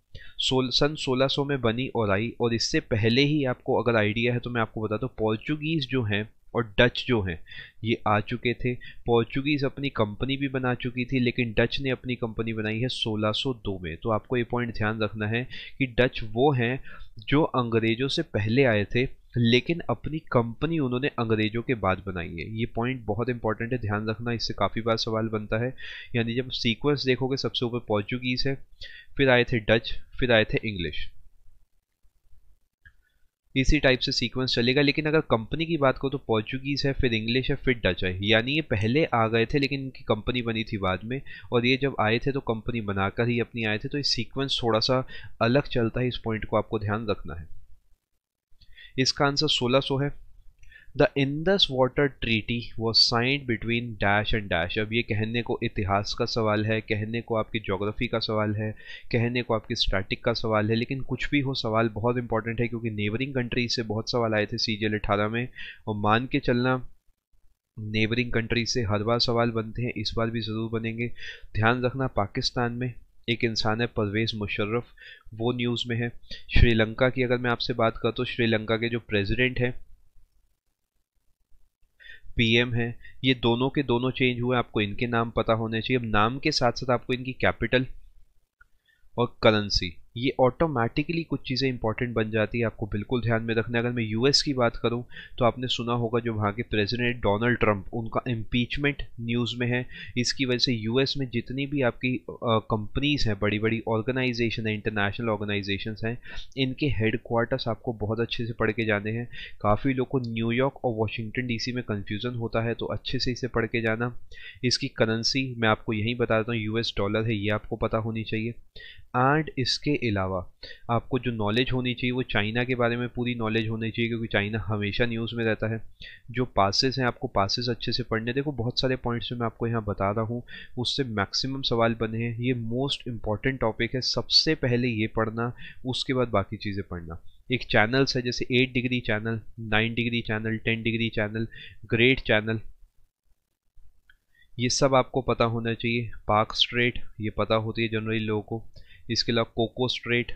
सोल सन 1600 में बनी और आई और इससे पहले ही आपको अगर आइडिया है तो मैं आपको बता दूँ पॉर्चुगीज़ पोर्चुगीज़ जो हैं और डच जो हैं ये आ चुके थे पोर्चुगीज़ अपनी कंपनी भी बना चुकी थी लेकिन डच ने अपनी कंपनी बनाई है 1602 में तो आपको ये पॉइंट ध्यान रखना है कि डच वो हैं जो अंग्रेज़ों से पहले आए थे लेकिन अपनी कंपनी उन्होंने अंग्रेज़ों के बाद बनाई है ये पॉइंट बहुत इंपॉर्टेंट है ध्यान रखना इससे काफ़ी बार सवाल बनता है यानी जब सीक्वेंस देखोगे सबसे ऊपर पोर्चुगीज़ है फिर आए थे डच फिर आए थे इंग्लिश इसी टाइप से सीक्वेंस चलेगा लेकिन अगर कंपनी की बात करो तो पोर्चुगीज़ है फिर इंग्लिश है फिर डच है यानी ये पहले आ गए थे लेकिन इनकी कंपनी बनी थी बाद में और ये जब आए थे तो कंपनी बनाकर ही अपनी आए थे तो ये सीक्वेंस थोड़ा सा अलग चलता है इस पॉइंट को आपको ध्यान रखना है इसका आंसर 1600 है the Indus water treaty was signed between dash and dash अब ये कहने को इतिहास का सवाल है कहने को आपकी जोग्राफी का सवाल है कहने को आपकी स्टैटिक का सवाल है लेकिन कुछ भी हो सवाल बहुत इंपॉर्टेंट है क्योंकि नेबरिंग कंट्री से बहुत सवाल आए थे सी एल अठारह में और मान के चलना नेबरिंग कंट्री से हर बार सवाल बनते हैं इस बार भी ज़रूर बनेंगे ध्यान रखना पाकिस्तान में एक इंसान है परवेज़ मुशर्रफ वो न्यूज़ में है श्रीलंका की अगर मैं आपसे बात करूँ तो श्रीलंका के जो प्रेसिडेंट हैं पीएम है ये दोनों के दोनों चेंज हुए आपको इनके नाम पता होने चाहिए अब नाम के साथ साथ आपको इनकी कैपिटल और करेंसी ये ऑटोमेटिकली कुछ चीज़ें इंपॉर्टेंट बन जाती है आपको बिल्कुल ध्यान में रखना है अगर मैं यूएस की बात करूं तो आपने सुना होगा जो वहाँ के प्रेसिडेंट डोनाल्ड ट्रंप उनका इम्पीचमेंट न्यूज़ में है इसकी वजह से यूएस में जितनी भी आपकी कंपनीज़ हैं बड़ी बड़ी ऑर्गेनाइजेशन है इंटरनेशनल ऑर्गेनाइजेशन हैं इनके हेडक्वार्टर्स आपको बहुत अच्छे से पढ़ के जाने हैं काफ़ी लोग को न्यूयॉर्क और वाशिंगटन डी में कन्फ्यूज़न होता है तो अच्छे से इसे पढ़ के जाना इसकी करेंसी मैं आपको यही बता देता हूँ यू डॉलर है ये आपको पता होनी चाहिए एंड इसके अलावा आपको जो नॉलेज होनी चाहिए वो चाइना के बारे में पूरी नॉलेज होनी चाहिए क्योंकि चाइना हमेशा न्यूज़ में रहता है जो पासेस हैं आपको पासेस अच्छे से पढ़ने देखो बहुत सारे पॉइंट्स मैं आपको यहाँ बता रहा हूँ उससे मैक्सिमम सवाल बने हैं ये मोस्ट इंपॉर्टेंट टॉपिक है सबसे पहले ये पढ़ना उसके बाद बाकी चीज़ें पढ़ना एक चैनल्स है जैसे eight degree channel nine degree channel ten degree channel great channel ये सब आपको पता होना चाहिए पार्क स्ट्रेट ये पता होती है जनरली लोगों को इसके अलावा कोको स्ट्रेट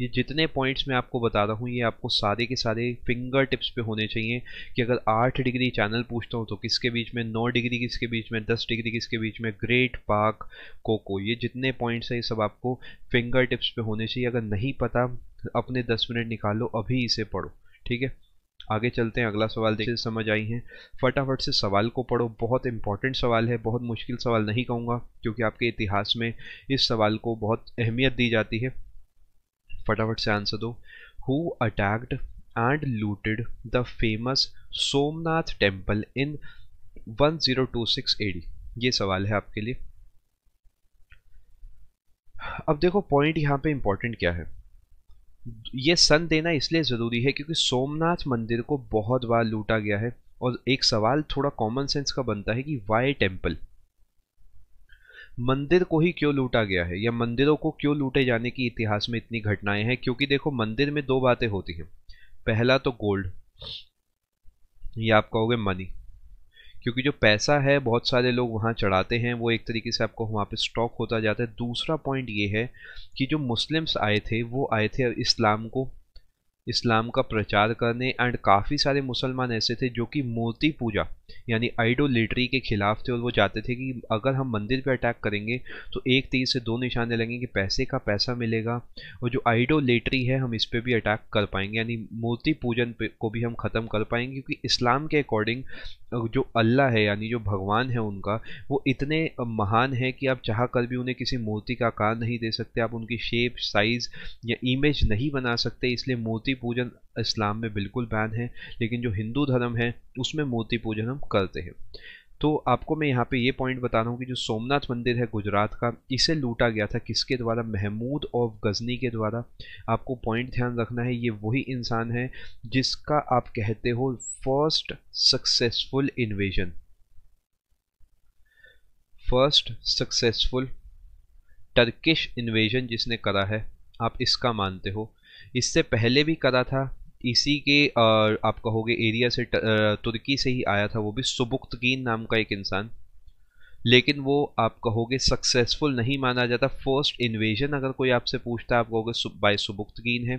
ये जितने पॉइंट्स मैं आपको बता रहा हूँ ये आपको सारे के सारे फिंगर टिप्स पे होने चाहिए कि अगर आठ डिग्री चैनल पूछता हूँ तो किसके बीच में नौ डिग्री किसके बीच में दस डिग्री किसके बीच में ग्रेट पार्क कोको ये जितने पॉइंट्स हैं ये सब आपको फिंगर टिप्स पे होने चाहिए अगर नहीं पता अपने दस मिनट निकालो अभी इसे पढ़ो ठीक है आगे चलते हैं अगला सवाल देखिए समझ आई है फटाफट से सवाल को पढ़ो बहुत इंपॉर्टेंट सवाल है बहुत मुश्किल सवाल नहीं कहूँगा क्योंकि आपके इतिहास में इस सवाल को बहुत अहमियत दी जाती है फटाफट से आंसर दो who attacked and looted the famous Somnath temple in 1026 D ये सवाल है आपके लिए अब देखो पॉइंट यहाँ पे इंपॉर्टेंट क्या है ये सन देना इसलिए ज़रूरी है क्योंकि सोमनाथ मंदिर को बहुत बार लूटा गया है और एक सवाल थोड़ा कॉमन सेंस का बनता है कि वाई टेम्पल मंदिर को ही क्यों लूटा गया है या मंदिरों को क्यों लूटे जाने की इतिहास में इतनी घटनाएं हैं क्योंकि देखो मंदिर में दो बातें होती हैं पहला तो गोल्ड या आप कहोगे मनी क्योंकि जो पैसा है बहुत सारे लोग वहाँ चढ़ाते हैं वो एक तरीके से आपको वहाँ पे स्टॉक होता जाता है दूसरा पॉइंट ये है कि जो मुस्लिम्स आए थे वो आए थे इस्लाम को इस्लाम का प्रचार करने एंड काफ़ी सारे मुसलमान ऐसे थे जो कि मूर्ति पूजा यानी आइडोलिटरी के खिलाफ थे और वो चाहते थे कि अगर हम मंदिर पे अटैक करेंगे तो एक तीर से दो निशाने लगेंगे पैसे का पैसा मिलेगा और जो आइडोलेटरी है हम इस पर भी अटैक कर पाएंगे यानी मूर्ति पूजन को भी हम ख़त्म कर पाएंगे क्योंकि इस्लाम के अकॉर्डिंग जो अल्लाह है यानी जो भगवान है उनका वो इतने महान है कि आप चाह कर भी उन्हें किसी मूर्ति का आकार नहीं दे सकते आप उनकी शेप साइज़ या इमेज नहीं बना सकते इसलिए मूर्ति पूजन इस्लाम में बिल्कुल बैन है लेकिन जो हिंदू धर्म है उसमें मूर्ति पूजन हम करते हैं तो आपको मैं यहाँ पे ये पॉइंट बता रहा हूँ कि जो सोमनाथ मंदिर है गुजरात का इसे लूटा गया था किसके द्वारा महमूद और गजनी के द्वारा आपको पॉइंट ध्यान रखना है ये वही इंसान है जिसका आप कहते हो first successful invasion first successful Turkish invasion जिसने करा है आप इसका मानते हो इससे पहले भी करा था इसी के आप कहोगे एरिया से तुर्की से ही आया था वो भी सुबुख्तगीन नाम का एक इंसान लेकिन वो आप कहोगे सक्सेसफुल नहीं माना जाता फर्स्ट इन्वेजन अगर कोई आपसे पूछता है आप कहोगे बाय सुबुख्तगीन है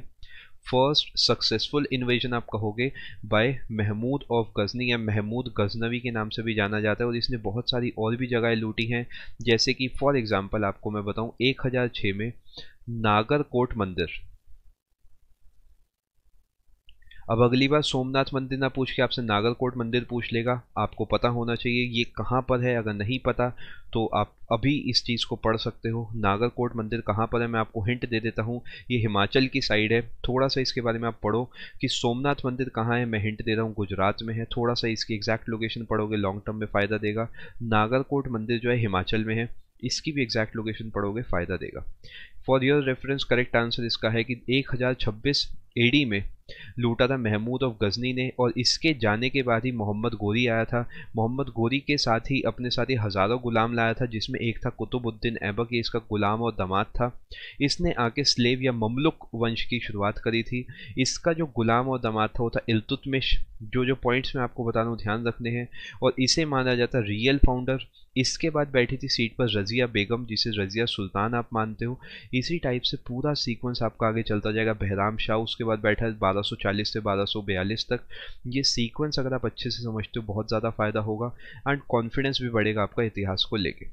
फर्स्ट सक्सेसफुल इन्वेजन आप कहोगे बाय महमूद ऑफ गजनी या महमूद गजनवी के नाम से भी जाना जाता है और इसने बहुत सारी और भी जगहें लूटी हैं जैसे कि फॉर एग्जांपल आपको मैं बताऊं 1006 में नागरकोट मंदिर अब अगली बार सोमनाथ मंदिर ना पूछ के आपसे नागरकोट मंदिर पूछ लेगा आपको पता होना चाहिए ये कहाँ पर है अगर नहीं पता तो आप अभी इस चीज़ को पढ़ सकते हो नागरकोट मंदिर कहाँ पर है मैं आपको हिंट दे देता हूँ ये हिमाचल की साइड है थोड़ा सा इसके बारे में आप पढ़ो कि सोमनाथ मंदिर कहाँ है मैं हिंट दे रहा हूँ गुजरात में है थोड़ा सा इसकी एग्जैक्ट लोकेशन पढ़ोगे लॉन्ग टर्म में फ़ायदा देगा नागरकोट मंदिर जो है हिमाचल में है इसकी भी एग्जैक्ट लोकेशन पढ़ोगे फ़ायदा देगा for your reference correct answer इसका है कि एक हज़ार ए एडी में लूटा था महमूद ऑफ गजनी ने और इसके जाने के बाद ही मोहम्मद गोरी आया था मोहम्मद गोरी के साथ ही अपने साथ ही हज़ारों गुलाम लाया था जिसमें एक था कुतुबुद्दीन ऐबक ये इसका गुलाम और दामाद था इसने आके स्लेव या ममलुक वंश की शुरुआत करी थी इसका जो गुलाम और दामाद था वो था इल्तुतमिश जो जो पॉइंट्स मैं आपको बता रहा हूँ ध्यान रखने हैं और इसे माना जाता रियल फाउंडर इसके बाद बैठी थी सीट पर रज़िया बेगम जिसे रज़िया सुल्तान आप मानते हो इसी टाइप से पूरा सीक्वेंस आपका आगे चलता जाएगा बहराम शाह उसके बाद बैठा है बारह सौ चालीस से बारह बयालीस तक ये सीक्वेंस अगर आप अच्छे से समझते हो बहुत ज़्यादा फ़ायदा होगा एंड कॉन्फिडेंस भी बढ़ेगा आपका इतिहास को लेके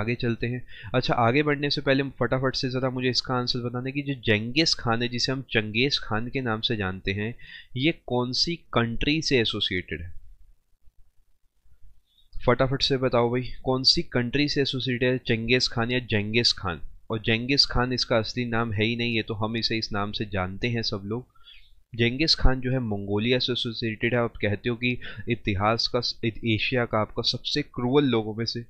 आगे चलते हैं अच्छा आगे बढ़ने से पहले फटाफट से ज़रा मुझे इसका आंसर बताने कि जो जंगेज़ खान है जिसे हम चंगेज़ खान के नाम से जानते हैं ये कौन सी कंट्री से एसोसिएटेड है फटाफट से बताओ भाई कौन सी कंट्री से एसोसिएटेड है चंगेज़ खान या जंगेज़ खान और जेंगिस खान इसका असली नाम है ही नहीं है तो हम इसे इस नाम से जानते हैं सब लोग जेंगिस खान जो है मंगोलिया से एसोसिएटेड है आप कहते हो कि इतिहास का एशिया का आपका सबसे क्रूअल लोगों में से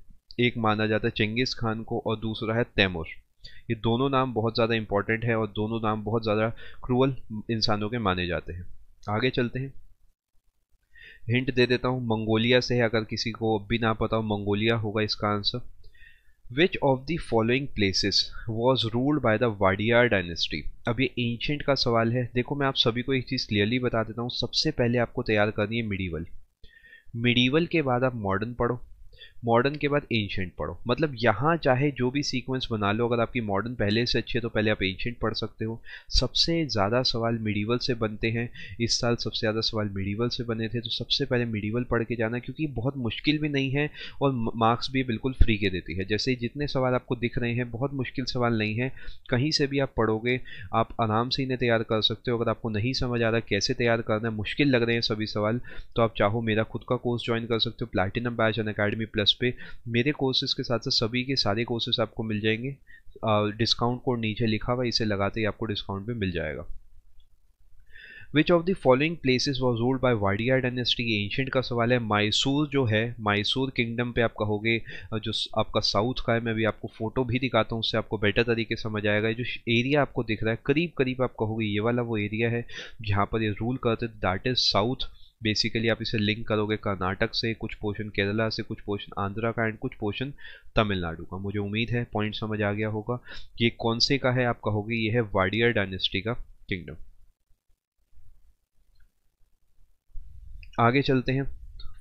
एक माना जाता है चंगेज़ खान को और दूसरा है तैमूर ये दोनों नाम बहुत ज़्यादा इंपॉर्टेंट है और दोनों नाम बहुत ज़्यादा क्रूअल इंसानों के माने जाते हैं आगे चलते हैं हिंट दे देता हूँ मंगोलिया से है अगर किसी को भी ना पता हो मंगोलिया होगा इसका answer which of the following places was ruled by the Wadiyar dynasty अब ये एंशेंट का सवाल है देखो मैं आप सभी को एक चीज़ क्लियरली बता देता हूँ सबसे पहले आपको तैयार करनी है मिडीवल मिडीवल के बाद आप मॉडर्न पढ़ो मॉडर्न के बाद एंशेंट पढ़ो मतलब यहाँ चाहे जो भी सीक्वेंस बना लो अगर आपकी मॉडर्न पहले से अच्छी है तो पहले आप एंशेंट पढ़ सकते हो सबसे ज़्यादा सवाल मिडीवल से बनते हैं इस साल सबसे ज़्यादा सवाल मिडीवल से बने थे तो सबसे पहले मिडीवल पढ़ के जाना क्योंकि बहुत मुश्किल भी नहीं है और मार्क्स भी बिल्कुल फ्री के देती है जैसे जितने सवाल आपको दिख रहे हैं बहुत मुश्किल सवाल नहीं है कहीं से भी आप पढ़ोगे आप आराम से इन्हें तैयार कर सकते हो अगर आपको नहीं समझ आ रहा कैसे तैयार करना है मुश्किल लग रहे हैं सभी सवाल तो आप चाहो मेरा खुद का कोर्स ज्वाइन कर सकते हो platinum batch Unacademy plus address पे मेरे कोर्सेज के साथ साथ सभी के सारे कोर्सेज आपको मिल जाएंगे डिस्काउंट कोड नीचे लिखा हुआ इसे लगाते ही आपको डिस्काउंट पे मिल जाएगा which of the following places was ruled by Wadia dynasty ancient का सवाल है मैसूर जो है मैसूर किंगडम पे आप कहोगे जो आपका साउथ का है मैं भी आपको फोटो भी दिखाता हूँ उससे आपको बेटर तरीके समझ आएगा जो एरिया आपको दिख रहा है करीब करीब आप कहोगे ये वाला वो एरिया है जहाँ पर ये रूल करते दैट इज साउथ बेसिकली आप इसे लिंक करोगे कर्नाटक से कुछ पोर्शन केरला से कुछ पोर्शन आंध्रा का एंड कुछ पोर्शन तमिलनाडु का मुझे उम्मीद है पॉइंट समझ आ गया होगा ये कौन से का है आप कहोगे ये है वाडियर डायनेस्टी का किंगडम आगे चलते हैं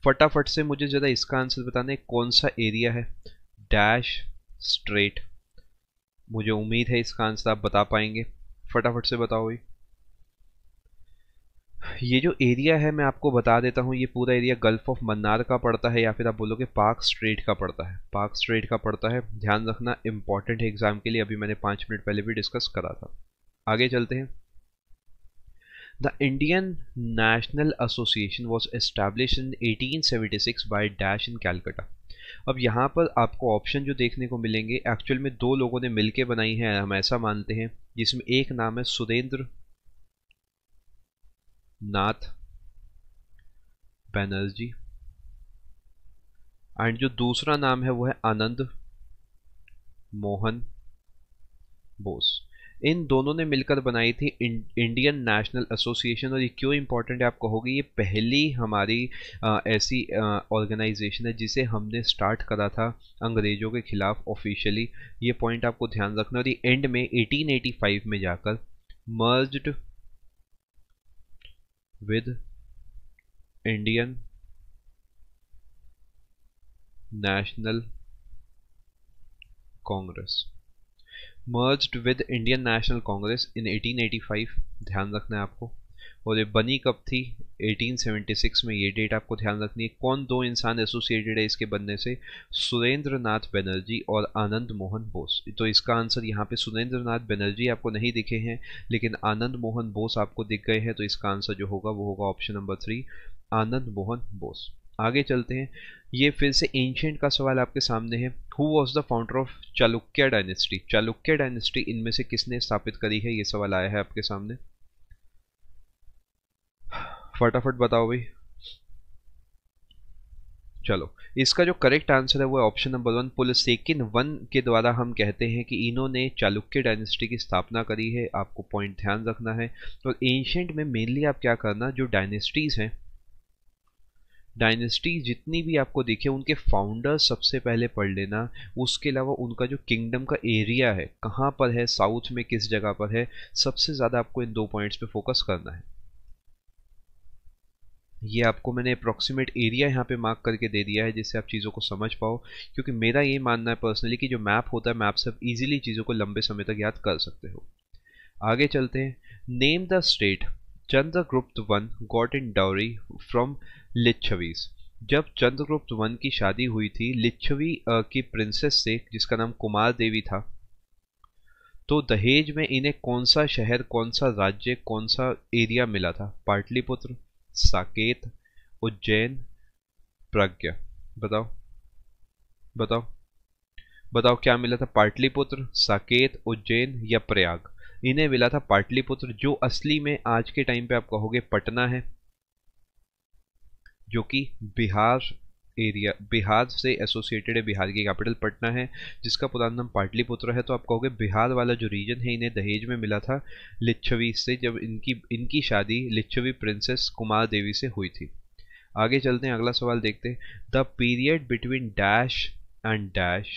फटाफट से मुझे ज़रा इसका आंसर बताना है कौन सा एरिया है डैश स्ट्रेट मुझे उम्मीद है इसका आंसर आप बता पाएंगे फटाफट से बताओ भाई ये जो एरिया है मैं आपको बता देता हूँ ये पूरा एरिया गल्फ ऑफ मन्नार का पड़ता है या फिर आप बोलोगे पार्क स्ट्रेट का पड़ता है पार्क स्ट्रेट का पड़ता है ध्यान रखना इंपॉर्टेंट है एग्जाम के लिए अभी मैंने पाँच मिनट पहले भी डिस्कस करा था आगे चलते हैं national association was establish in eighteen in six by dash in Calcutta अब यहाँ पर आपको ऑप्शन जो देखने को मिलेंगे एक्चुअल में दो लोगों ने मिलकर बनाई है हम ऐसा मानते हैं जिसमें एक नाम है सुरेंद्र नाथ बैनर्जी एंड जो दूसरा नाम है वो है आनंद मोहन बोस इन दोनों ने मिलकर बनाई थी इंडियन नेशनल एसोसिएशन और ये क्यों इम्पोर्टेंट है आप कहोगे ये पहली हमारी आ, ऐसी ऑर्गेनाइजेशन है जिसे हमने स्टार्ट करा था अंग्रेज़ों के खिलाफ ऑफिशियली ये पॉइंट आपको ध्यान रखना और ये एंड में 1885 में जाकर merged with Indian national Congress merge with Indian national Congress in 1885 ध्यान रखना है आपको और ये बनी कब थी 1876 में ये डेट आपको ध्यान रखनी है कौन दो इंसान एसोसिएटेड है इसके बनने से सुरेंद्र नाथ बनर्जी और आनंद मोहन बोस तो इसका आंसर यहाँ पे सुरेंद्र नाथ बनर्जी आपको नहीं दिखे हैं लेकिन आनंद मोहन बोस आपको दिख गए हैं तो इसका आंसर जो होगा वो होगा option number three Anand Mohan Bose आगे चलते हैं ये फिर से एंशियंट का सवाल आपके सामने है who was the founder of Chalukya dynasty Chalukya dynasty इनमें से किसने स्थापित करी है ये सवाल आया है आपके सामने फटाफट बताओ भाई चलो इसका जो करेक्ट आंसर है वो option number one Pulakeshin one के द्वारा हम कहते हैं कि इन्होंने चालुक्य डायनेस्टी की स्थापना करी है आपको पॉइंट ध्यान रखना है तो एंशंट में मेनली आप क्या करना जो डायनेस्टीज़ हैं डायनेस्टी जितनी भी आपको देखे उनके फाउंडर सबसे पहले पढ़ लेना उसके अलावा उनका जो किंगडम का एरिया है कहाँ पर है साउथ में किस जगह पर है सबसे ज़्यादा आपको इन दो पॉइंट्स पे फोकस करना है ये आपको मैंने अप्रोक्सीमेट एरिया यहाँ पे मार्क करके दे दिया है जिससे आप चीज़ों को समझ पाओ क्योंकि मेरा ये मानना है पर्सनली कि जो मैप होता है मैप से आप इजीली चीज़ों को लंबे समय तक याद कर सकते हो आगे चलते हैं name the state Chandragupta one got in dowry from Lichchhavis जब चंद्रगुप्त वन की शादी हुई थी लिच्छवी की प्रिंसेस से जिसका नाम कुमार देवी था तो दहेज में इन्हें कौन सा शहर कौन सा राज्य कौन सा एरिया मिला था पाटलिपुत्र साकेत उज्जैन प्रज्ञा बताओ बताओ बताओ क्या मिला था पाटलिपुत्र साकेत उज्जैन या प्रयाग इन्हें मिला था पाटलिपुत्र जो असली में आज के टाइम पे आप कहोगे पटना है जो कि बिहार एरिया बिहार से एसोसिएटेड है बिहार की कैपिटल पटना है जिसका पुराना नाम पाटलिपुत्र है तो आप कहोगे बिहार वाला जो रीजन है इन्हें दहेज में मिला था लिच्छवी से जब इनकी इनकी शादी लिच्छवी प्रिंसेस कुमार देवी से हुई थी आगे चलते हैं अगला सवाल देखते the period between dash and dash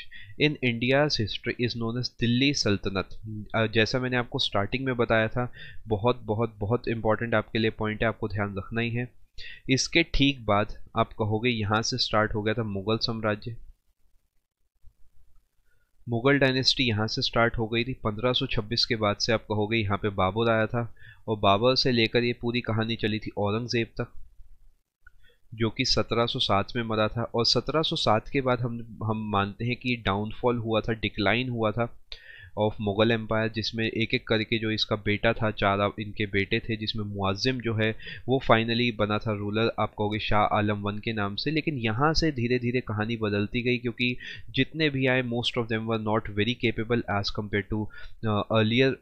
in India's history is known as Delhi Sultanate जैसा मैंने आपको स्टार्टिंग में बताया था बहुत बहुत बहुत इंपॉर्टेंट आपके लिए पॉइंट है आपको ध्यान रखना ही है इसके ठीक बाद आप कहोगे यहां से स्टार्ट हो गया था मुगल साम्राज्य मुगल डायनेस्टी यहां से स्टार्ट हो गई थी 1526 के बाद से आप कहोगे यहां पे बाबर आया था और बाबर से लेकर ये पूरी कहानी चली थी औरंगज़ेब तक जो कि 1707 में मरा था और 1707 के बाद हम हम मानते हैं कि डाउनफॉल हुआ था डिक्लाइन हुआ था ऑफ मुग़ल एम्पायर जिसमें एक एक करके जो इसका बेटा था चार इनके बेटे थे जिसमें मुआजिम जो है वो फाइनली बना था रूलर आप कहोगे शाह आलम वन के नाम से लेकिन यहाँ से धीरे धीरे कहानी बदलती गई क्योंकि जितने भी आए most of them were not very capable as compare to earlier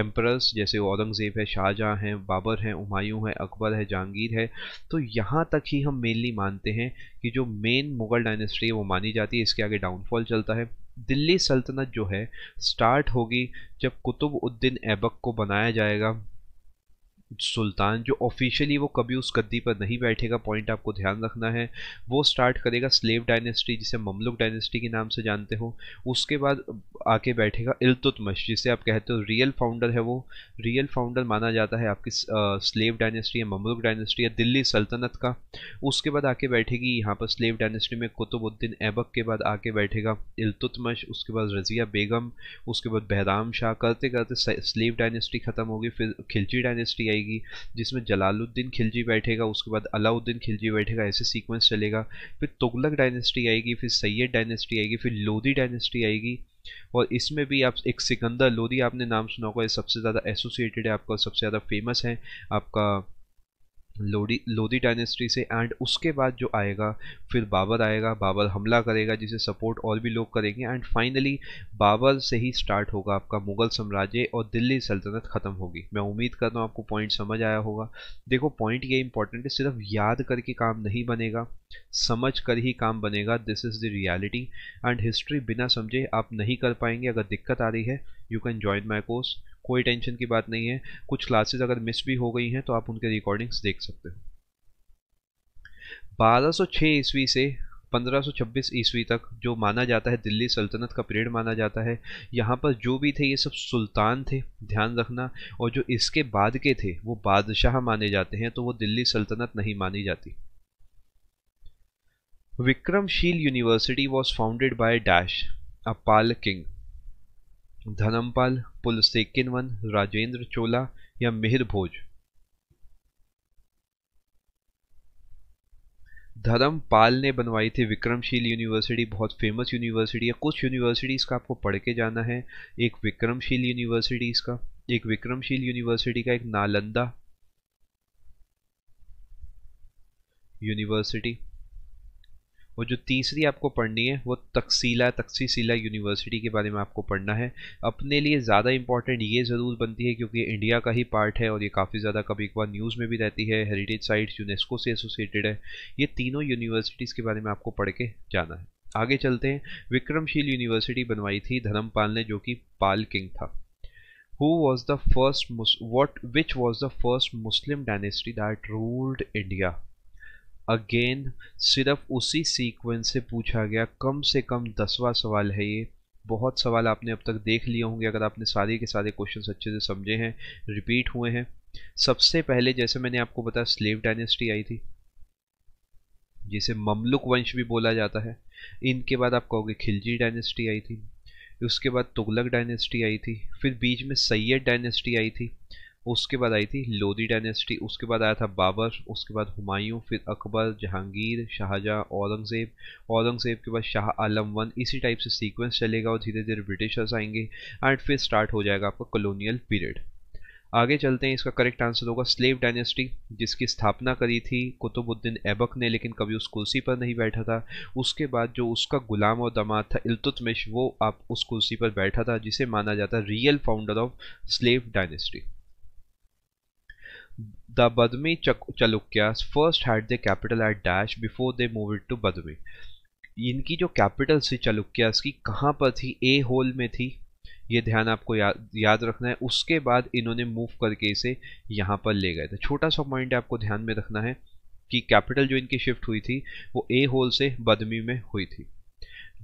emperors जैसे औरंगज़ेब है शाहजहाँ हैं बाबर हैं हमायूँ हैं अकबर है जहांगीर है तो यहाँ तक ही हम मेनली मानते हैं कि जो मेन मुग़ल डायनेस्टी है वो मानी जाती है इसके आगे डाउनफॉल चलता है दिल्ली सल्तनत जो है स्टार्ट होगी जब कुतुबुद्दीन ऐबक को बनाया जाएगा सुल्तान जो ऑफिशियली वो कभी उस गद्दी पर नहीं बैठेगा पॉइंट आपको ध्यान रखना है वो स्टार्ट करेगा स्लेव डायनेस्टी जिसे ममलुक डायनेस्टी के नाम से जानते हो उसके बाद आके बैठेगा इल्तुतमश जिसे आप कहते हो रियल फाउंडर है वो रियल फाउंडर माना जाता है आपकी स्लेव डायनेस्टी या ममलुक डायनेस्टी या दिल्ली सल्तनत का उसके बाद आके बैठेगी यहाँ पर स्लेव डायनेस्टी में कुतुबुद्दीन ऐबक के बाद आके बैठेगा इल्तुतमश उसके बाद रज़िया बेगम उसके बाद बहराम शाह करते करते स्लेव डायनेस्टी ख़त्म होगी फिर खिलची डायनेस्टी जाएगी जिसमें जलालुद्दीन खिलजी बैठेगा उसके बाद अलाउद्दीन खिलजी बैठेगा ऐसे सीक्वेंस चलेगा फिर तुगलक डायनेस्टी आएगी फिर सैयद डायनेस्टी आएगी फिर लोधी डायनेस्टी आएगी और इसमें भी आप एक सिकंदर लोधी आपने नाम सुना होगा ये सबसे ज़्यादा एसोसिएटेड है आपका सबसे ज़्यादा फेमस है आपका लोधी लोधी डायनेस्टी से एंड उसके बाद जो आएगा फिर बाबर आएगा बाबर हमला करेगा जिसे सपोर्ट और भी लोग करेंगे एंड फाइनली बाबर से ही स्टार्ट होगा आपका मुगल साम्राज्य और दिल्ली सल्तनत ख़त्म होगी मैं उम्मीद करता हूँ आपको पॉइंट समझ आया होगा देखो पॉइंट ये इंपॉर्टेंट है सिर्फ याद करके काम नहीं बनेगा समझ कर ही काम बनेगा this is the reality and history बिना समझे आप नहीं कर पाएंगे अगर दिक्कत आ रही है you can join my course कोई टेंशन की बात नहीं है कुछ क्लासेस अगर मिस भी हो गई हैं तो आप उनके रिकॉर्डिंग्स देख सकते हो 1206 ईस्वी से 1526 ईस्वी तक जो माना जाता है दिल्ली सल्तनत का पीरियड माना जाता है यहाँ पर जो भी थे ये सब सुल्तान थे ध्यान रखना और जो इसके बाद के थे वो बादशाह माने जाते हैं तो वो दिल्ली सल्तनत नहीं मानी जाती Vikramashila university was founded by dash a Pala king Dharmapala Pulakeshin one Rajendra Chola या मिहिर भोज धर्मपाल ने बनवाई थी विक्रमशील यूनिवर्सिटी बहुत फेमस यूनिवर्सिटी है कुछ यूनिवर्सिटीज़ का आपको पढ़ के जाना है एक विक्रमशील यूनिवर्सिटीज़ का एक विक्रमशील यूनिवर्सिटी का एक नालंदा यूनिवर्सिटी और जो तीसरी आपको पढ़नी है वो तकसीला तकसीसीला यूनिवर्सिटी के बारे में आपको पढ़ना है अपने लिए ज़्यादा इंपॉर्टेंट ये ज़रूर बनती है क्योंकि इंडिया का ही पार्ट है और ये काफ़ी ज़्यादा कभी एक बार न्यूज़ में भी रहती है हेरिटेज साइट्स यूनेस्को से एसोसिएटेड है ये तीनों यूनिवर्सिटीज़ के बारे में आपको पढ़ के जाना है आगे चलते हैं विक्रमशील यूनिवर्सिटी बनवाई थी धर्मपाल ने जो कि पाल किंग था who was the first what which was the first Muslim dynasty that ruled India again सिर्फ उसी सीक्वेंस से पूछा गया कम से कम दसवा सवाल है ये बहुत सवाल आपने अब तक देख लिए होंगे अगर आपने सारे के सारे क्वेश्चन अच्छे से समझे हैं रिपीट हुए हैं सबसे पहले जैसे मैंने आपको बताया स्लेव डायनेस्टी आई थी जिसे ममलुक वंश भी बोला जाता है इनके बाद आप कहोगे खिलजी डायनेस्टी आई थी उसके बाद तुगलक डायनेस्टी आई थी फिर बीच में सैयद डायनेस्टी आई थी उसके बाद आई थी लोधी डायनेस्टी उसके बाद आया था बाबर उसके बाद हुमायूं फिर अकबर जहांगीर शाहजहाँ औरंगज़ेब औरंगज़ेब के बाद शाह आलम वन इसी टाइप से सीक्वेंस चलेगा और धीरे धीरे ब्रिटिशर्स आएंगे एंड फिर स्टार्ट हो जाएगा आपका कॉलोनियल पीरियड आगे चलते हैं इसका करेक्ट आंसर होगा स्लेव डायनेस्टी जिसकी स्थापना करी थी कुतुबुद्दीन ऐबक ने लेकिन कभी उस कुर्सी पर नहीं बैठा था उसके बाद जो उसका गुलाम और दामाद था इल्तुतमिश वो आप उस कुर्सी पर बैठा था जिसे माना जाता real founder of slave dynasty the Badami Badmi first had the capital at dash before they move it to Badami इनकी जो कैपिटल थी चालुक्यास की कहाँ पर थी ए होल में थी ये ध्यान आपको या, याद रखना है उसके बाद इन्होंने मूव करके इसे यहाँ पर ले गए थे छोटा सा पॉइंट आपको ध्यान में रखना है कि कैपिटल जो इनकी शिफ्ट हुई थी वो ए होल से बदमी में हुई थी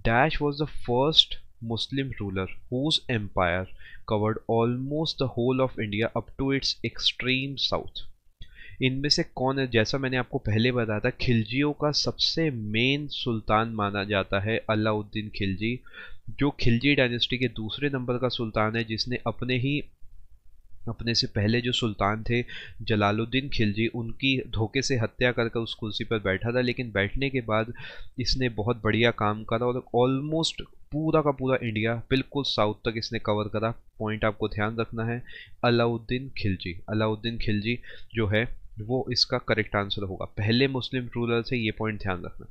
dash was the first Muslim ruler whose empire covered almost the whole of India up to its extreme south. इनमें से कौन है जैसा मैंने आपको पहले बताया था खिलजियों का सबसे मेन सुल्तान माना जाता है अलाउद्दीन खिलजी जो खिलजी डायनेस्टी के दूसरे नंबर का सुल्तान है जिसने अपने ही अपने से पहले जो सुल्तान थे जलालुद्दीन खिलजी उनकी धोखे से हत्या कर कर उस कुर्सी पर बैठा था लेकिन बैठने के बाद इसने बहुत बढ़िया काम करा और ऑलमोस्ट पूरा का पूरा इंडिया बिल्कुल साउथ तक इसने कवर करा पॉइंट आपको ध्यान रखना है अलाउद्दीन खिलजी अलाउद्दीन खिलजी जो है वो इसका करेक्ट आंसर होगा पहले मुस्लिम रूलर से ये पॉइंट ध्यान रखना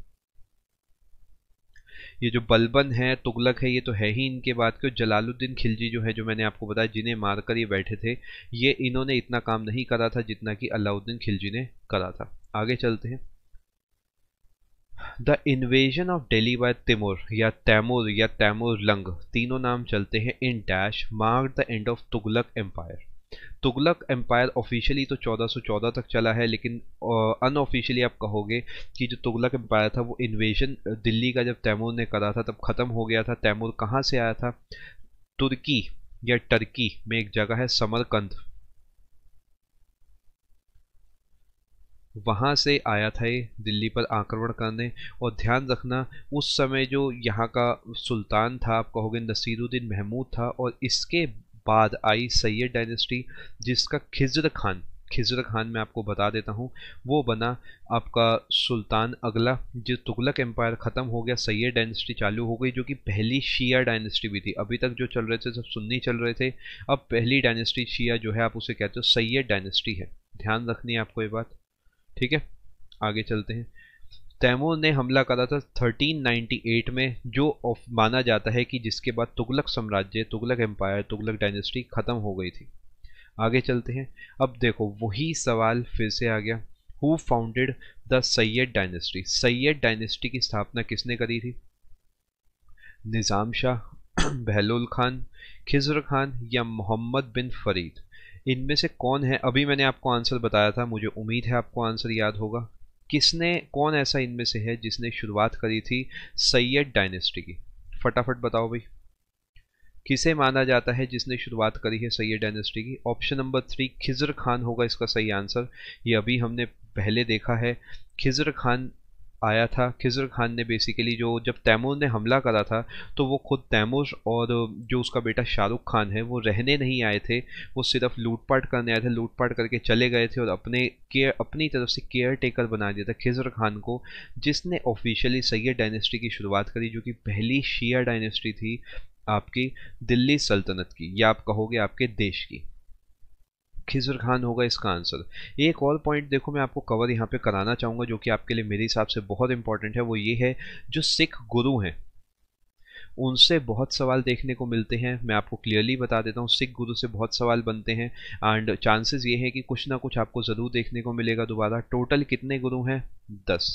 ये जो बलबन है तुगलक है ये तो है ही इनके बाद के जलालुद्दीन खिलजी जो है जो मैंने आपको बताया जिन्हें मारकर ये बैठे थे ये इन्होंने इतना काम नहीं करा था जितना कि अलाउद्दीन खिलजी ने करा था आगे चलते हैं the invasion of Delhi by Timur या तैमोर या तैमोर लंग तीनों नाम चलते हैं in dash mark the end of Tughlaq empire Tughlaq empire officially तो 1414 तक चला है लेकिन अनऑफिशियली आप कहोगे कि जो तुगलक एम्पायर था वो इन्वेशन दिल्ली का जब तैमूर ने करा था तब ख़त्म हो गया था तैमूर कहाँ से आया था तुर्की या टर्की में एक जगह है समरकंद वहाँ से आया था ये दिल्ली पर आक्रमण करने और ध्यान रखना उस समय जो यहाँ का सुल्तान था आप कहोगे नसीरुद्दीन महमूद था और इसके बाद आई सैयद डायनेस्टी जिसका खिजर खान खिजर खान मैं आपको बता देता हूँ वो बना आपका सुल्तान अगला जो तुगलक एम्पायर ख़त्म हो गया सैयद डायनेस्टी चालू हो गई जो कि पहली शिया डायनेस्टी भी थी अभी तक जो चल रहे थे सब सुन्नी चल रहे थे अब पहली डायनेस्टी शिया जो है आप उसे कहते हो सैयद डायनेस्टी है ध्यान रखनी है आपको ये बात ठीक है आगे चलते हैं तैमूर ने हमला करा था 1398 में जो ऑफ माना जाता है कि जिसके बाद तुगलक साम्राज्य तुगलक एम्पायर तुगलक डायनेस्टी ख़त्म हो गई थी आगे चलते हैं अब देखो वही सवाल फिर से आ गया who founded the Sayyid dynasty Sayyid dynasty की स्थापना किसने करी थी निज़ाम शाह बहलोल खान खिजर खान या मोहम्मद बिन फरीद इनमें से कौन है अभी मैंने आपको आंसर बताया था मुझे उम्मीद है आपको आंसर याद होगा किसने कौन ऐसा इनमें से है जिसने शुरुआत करी थी सैयद डायनेस्टी की फटाफट बताओ भाई किसे माना जाता है जिसने शुरुआत करी है सैयद डायनेस्टी की option number three Khizr Khan होगा इसका सही आंसर ये अभी हमने पहले देखा है खिजर खान आया था खिजर खान ने बेसिकली जो जब तैमूर ने हमला करा था तो वो खुद तैमूर और जो उसका बेटा शाहरुख खान है वो रहने नहीं आए थे वो सिर्फ लूटपाट करने आए थे लूटपाट करके चले गए थे और अपने केयर अपनी तरफ से केयर टेकर बना दिया था खिजर खान को जिसने ऑफिशियली सैयद डायनेस्टी की शुरुआत करी जो कि पहली शिया डायनेस्टी थी आपकी दिल्ली सल्तनत की या आप कहोगे आपके देश की खिजर खान होगा इसका आंसर एक और पॉइंट देखो मैं आपको कवर यहाँ पे कराना चाहूँगा जो कि आपके लिए मेरे हिसाब से बहुत इंपॉर्टेंट है वो ये है जो सिख गुरु हैं उनसे बहुत सवाल देखने को मिलते हैं मैं आपको क्लियरली बता देता हूँ सिख गुरु से बहुत सवाल बनते हैं एंड चांसेस ये है कि कुछ ना कुछ आपको ज़रूर देखने को मिलेगा दोबारा टोटल कितने गुरु हैं दस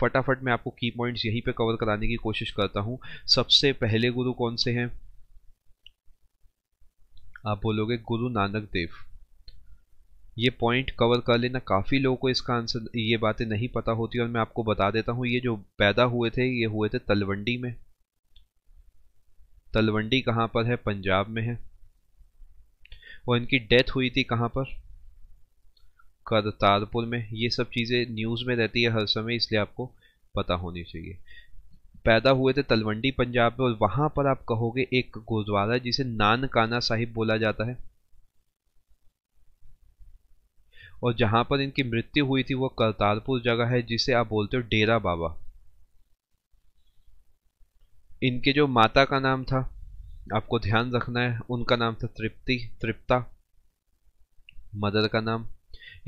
फटाफट मैं आपको की पॉइंट्स यहीं पे कवर कराने की कोशिश करता हूँ सबसे पहले गुरु कौन से हैं आप बोलोगे गुरु नानक देव ये पॉइंट कवर कर लेना काफ़ी लोगों को इसका आंसर ये बातें नहीं पता होती और मैं आपको बता देता हूँ ये जो पैदा हुए थे ये हुए थे तलवंडी में तलवंडी कहाँ पर है पंजाब में है और इनकी डेथ हुई थी कहाँ पर करतारपुर में ये सब चीज़ें न्यूज़ में रहती है हर समय इसलिए आपको पता होनी चाहिए पैदा हुए थे तलवंडी पंजाब में और वहाँ पर आप कहोगे एक गुरुद्वारा जिसे नानकाना साहिब बोला जाता है और जहां पर इनकी मृत्यु हुई थी वो करतारपुर जगह है जिसे आप बोलते हो डेरा बाबा इनके जो माता का नाम था आपको ध्यान रखना है उनका नाम था तृप्ति तृप्ता मदर का नाम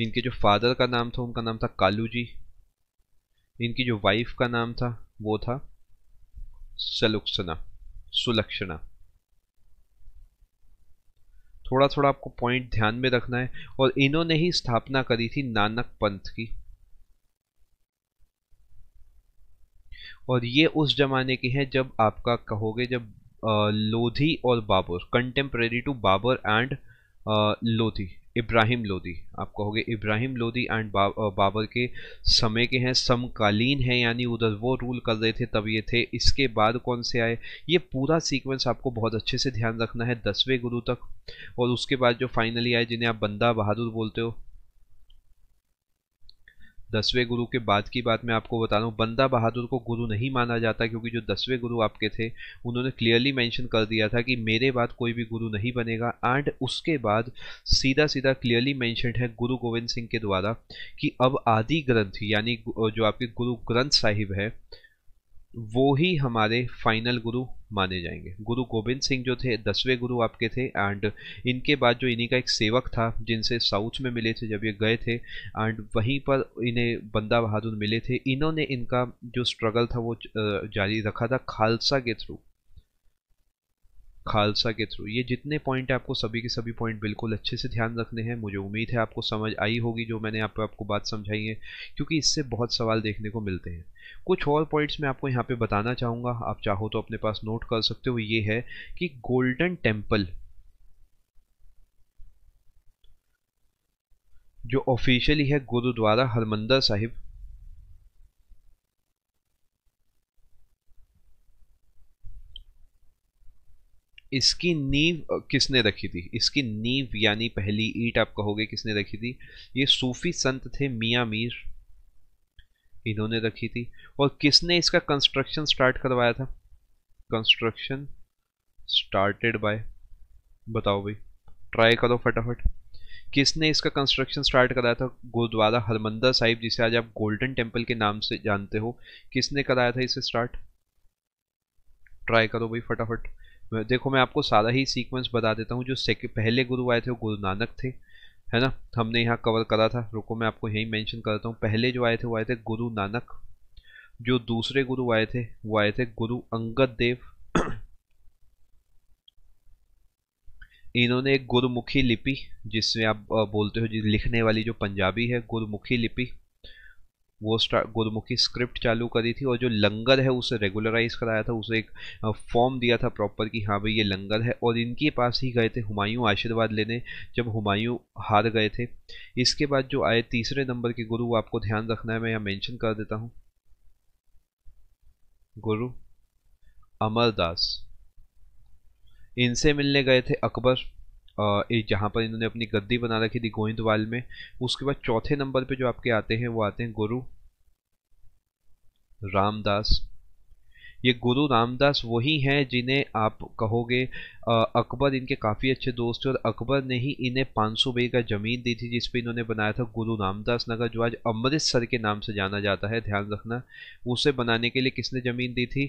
इनके जो फादर का नाम था उनका नाम था कालू जी इनकी जो वाइफ का नाम था वो था सलुक्सना सुलक्षणा थोड़ा थोड़ा आपको पॉइंट ध्यान में रखना है और इन्होंने ही स्थापना करी थी नानक पंथ की और ये उस जमाने की है जब आपका कहोगे जब लोधी और Babur contemporary to Babur and Lodhi Ibrahim Lodhi आप कहोगे इब्राहिम लोधी एंड बाबर के समय के हैं समकालीन हैं यानी उधर वो रूल कर रहे थे तब ये थे इसके बाद कौन से आए ये पूरा सीक्वेंस आपको बहुत अच्छे से ध्यान रखना है दसवें गुरु तक और उसके बाद जो फाइनली आए जिन्हें आप बंदा बहादुर बोलते हो दसवें गुरु के बाद की बात मैं आपको बता रहा हूँ बंदा बहादुर को गुरु नहीं माना जाता क्योंकि जो दसवें गुरु आपके थे उन्होंने क्लियरली मेंशन कर दिया था कि मेरे बाद कोई भी गुरु नहीं बनेगा एंड उसके बाद सीधा सीधा क्लियरली मैंशनड है गुरु गोविंद सिंह के द्वारा कि अब आदि ग्रंथ यानी जो आपके गुरु ग्रंथ साहिब है वो ही हमारे फाइनल गुरु माने जाएंगे गुरु गोविंद सिंह जो थे दसवें गुरु आपके थे एंड इनके बाद जो इन्हीं का एक सेवक था जिनसे साउथ में मिले थे जब ये गए थे एंड वहीं पर इन्हें बंदा बहादुर मिले थे इन्होंने इनका जो स्ट्रगल था वो जारी रखा था खालसा के थ्रू खालसा के थ्रू ये जितने पॉइंट आपको सभी के सभी पॉइंट बिल्कुल अच्छे से ध्यान रखने हैं मुझे उम्मीद है आपको समझ आई होगी जो मैंने आप, आपको बात समझाई है क्योंकि इससे बहुत सवाल देखने को मिलते हैं कुछ और पॉइंट्स मैं आपको यहाँ पे बताना चाहूँगा आप चाहो तो अपने पास नोट कर सकते हो ये है कि गोल्डन टेम्पल जो ऑफिशियली है गुरुद्वारा हरमंदर साहिब इसकी नींव किसने रखी थी इसकी नींव यानी पहली ईट आप कहोगे किसने रखी थी ये सूफी संत थे मियाँ मीर इन्होंने रखी थी और किसने इसका कंस्ट्रक्शन स्टार्ट करवाया था कंस्ट्रक्शन स्टार्टेड बाय बताओ भाई ट्राई करो फटाफट किसने इसका कंस्ट्रक्शन स्टार्ट कराया था गुरुद्वारा हरमंदर साहिब जिसे आज आप गोल्डन टेम्पल के नाम से जानते हो किसने कराया था इसे स्टार्ट ट्राई करो भाई फटाफट देखो मैं आपको सारा ही सीक्वेंस बता देता हूँ जो पहले गुरु आए थे वो गुरु नानक थे है ना हमने यहाँ कवर करा था रुको मैं आपको यही मेंशन करता हूँ पहले जो आए थे वो आए थे गुरु नानक जो दूसरे गुरु आए थे वो आए थे गुरु अंगद देव इन्होंने एक गुरुमुखी लिपि जिसमें आप बोलते हो जिस लिखने वाली जो पंजाबी है गुरुमुखी लिपि वो गुरुमुखी स्क्रिप्ट चालू करी थी और जो लंगर है उसे रेगुलराइज कराया था उसे एक फॉर्म दिया था प्रॉपर कि हाँ भाई ये लंगर है और इनके पास ही गए थे हुमायूं आशीर्वाद लेने जब हुमायूं हार गए थे इसके बाद जो आए तीसरे नंबर के गुरु आपको ध्यान रखना है मैं यहाँ मैंशन कर देता हूँ गुरु अमरदास इनसे मिलने गए थे अकबर एक जहाँ पर इन्होंने अपनी गद्दी बना रखी थी गोइंदवाल में उसके बाद चौथे नंबर पे जो आपके आते हैं वो आते हैं गुरु रामदास ये गुरु रामदास वही हैं जिन्हें आप कहोगे अकबर इनके काफ़ी अच्छे दोस्त थे और अकबर ने ही इन्हें पाँच सौ का ज़मीन दी थी जिस पर इन्होंने बनाया था गुरु रामदास नगर जो आज अमृतसर के नाम से जाना जाता है ध्यान रखना उसे बनाने के लिए किसने ज़मीन दी थी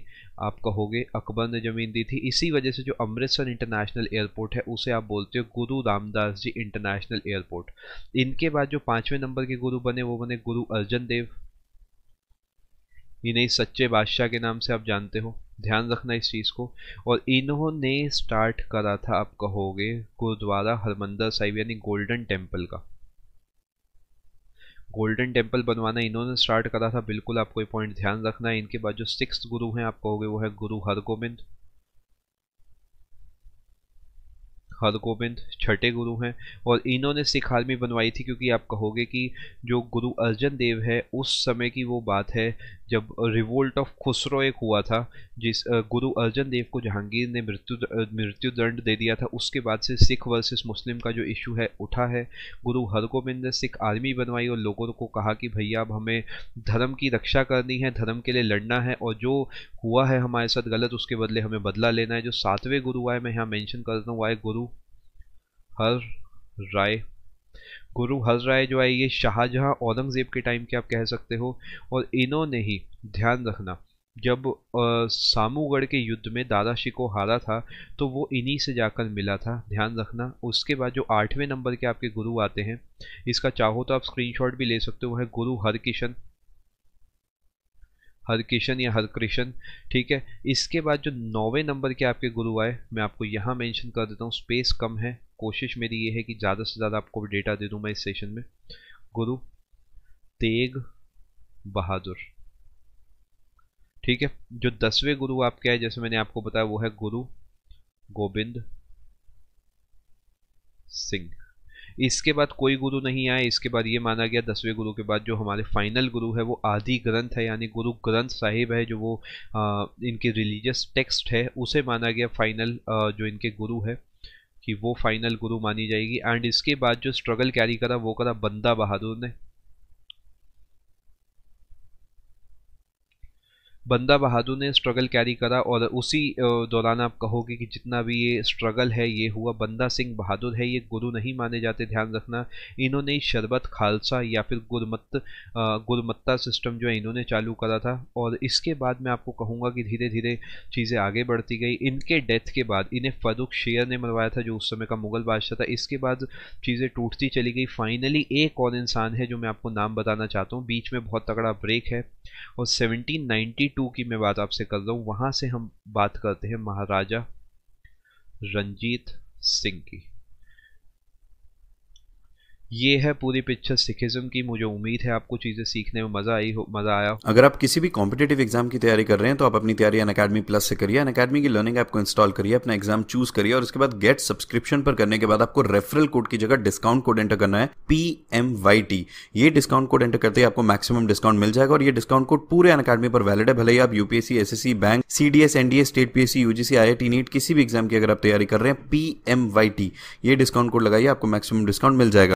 आप कहोगे अकबर ने ज़मीन दी थी इसी वजह से जो अमृतसर इंटरनेशनल एयरपोर्ट है उसे आप बोलते हो गुरु रामदास जी इंटरनेशनल एयरपोर्ट इनके बाद जो पाँचवें नंबर के गुरु बने वो बने गुरु अर्जन देव इन्हें सच्चे बादशाह के नाम से आप जानते हो ध्यान रखना इस चीज़ को और इन्होंने स्टार्ट करा था आप कहोगे गुरुद्वारा हरमंदर साहिब यानी गोल्डन टेम्पल का गोल्डन टेम्पल बनवाना इन्होंने स्टार्ट करा था बिल्कुल आपको ये पॉइंट ध्यान रखना है इनके बाद जो सिक्स गुरु हैं आप कहोगे वो है गुरु हरगोबिंद हरगोबिंद छठे गुरु हैं और इन्होंने सिख आर्मी बनवाई थी क्योंकि आप कहोगे कि जो गुरु अर्जन देव है उस समय की वो बात है जब रिवोल्ट ऑफ खुसरो एक हुआ था जिस गुरु अर्जन देव को जहांगीर ने मृत्यु मृत्यु दंड दे दिया था उसके बाद से सिख वर्सेस मुस्लिम का जो इशू है उठा है गुरु हरगोबिंद ने सिख आर्मी बनवाई और लोगों को कहा कि भैया अब हमें धर्म की रक्षा करनी है धर्म के लिए लड़ना है और जो हुआ है हमारे साथ गलत उसके बदले हमें बदला लेना है जो सातवें गुरु आए मैं यहाँ मैंशन करता हूँ आए गुरु हर राय गुरु हर राय जो है ये शाहजहाँ औरंगजेब के टाइम के आप कह सकते हो और इन्होंने ही ध्यान रखना जब सामूगढ़ के युद्ध में दादाशी को हारा था तो वो इन्हीं से जाकर मिला था ध्यान रखना उसके बाद जो आठवें नंबर के आपके गुरु आते हैं इसका चाहो तो आप स्क्रीनशॉट भी ले सकते हो वह गुरु हरकिशन हर किशन या हर कृष्ण ठीक है इसके बाद जो नौवे नंबर के आपके गुरु आए मैं आपको यहाँ मेंशन कर देता हूँ स्पेस कम है कोशिश मेरी ये है कि ज़्यादा से ज़्यादा आपको डेटा दे दूँ मैं इस सेशन में गुरु तेग बहादुर ठीक है जो दसवें गुरु आपके आए जैसे मैंने आपको बताया वो है गुरु गोविंद सिंह इसके बाद कोई गुरु नहीं आए इसके बाद ये माना गया दसवें गुरु के बाद जो हमारे फाइनल गुरु है वो आदि ग्रंथ है यानी गुरु ग्रंथ साहिब है जो वो आ, इनके रिलीजियस टेक्स्ट है उसे माना गया फाइनल जो इनके गुरु है कि वो फाइनल गुरु मानी जाएगी एंड इसके बाद जो स्ट्रगल कैरी करा वो करा बंदा बहादुर ने बंदा बहादुर ने स्ट्रगल कैरी करा और उसी दौरान आप कहोगे कि जितना भी ये स्ट्रगल है ये हुआ बंदा सिंह बहादुर है ये गुरु नहीं माने जाते ध्यान रखना इन्होंने शरबत खालसा या फिर गुरमत गुरमत्ता सिस्टम जो है इन्होंने चालू करा था और इसके बाद मैं आपको कहूँगा कि धीरे धीरे चीज़ें आगे बढ़ती गई इनके डेथ के बाद इन्हें फ़रूख शेयर ने मरवाया था जो उस समय का मुगल बादशाह था इसके बाद चीज़ें टूटती चली गई फाइनली एक और इंसान है जो मैं आपको नाम बताना चाहता हूँ बीच में बहुत तगड़ा ब्रेक है और सेवनटीन टू की मैं बात आपसे कर रहा हूँ वहाँ से हम बात करते हैं महाराजा रंजीत सिंह की ये है पूरी पिक्चर सिखिज़म की मुझे उम्मीद है आपको चीज़ें सीखने में मज़ा आई हो मज़ा आया हो अगर आप किसी भी कॉम्पिटेटिव एग्जाम की तैयारी कर रहे हैं तो आप अपनी तैयारी अन अकेडमी प्लस से करिए अन अकेडमी की लर्निंग ऐप को इंस्टॉल करिए अपना एग्जाम चूज करिए और उसके बाद गेट सब्सक्रिप्शन पर करने के बाद आपको रेफरल कोड की जगह डिस्काउंट कोड एंटर करना है पी एम वाई टी ये डिस्काउंट कोड एंटर करते ही आपको मैक्सिमम डिस्काउंट मिल जाएगा और ये डिस्काउंट कोड पूरे अन अकेडमी पर वैलिड है भले ही आप UPSC S S C bank C D S N D S state P S C U G C I I T NEET किसी भी एग्जाम की अगर आप तैयारी कर रहे हैं पी एम वाई टी ये डिस्काउंट कोड लगाइए आपको मैक्सिमम डिस्काउंट मिल जाएगा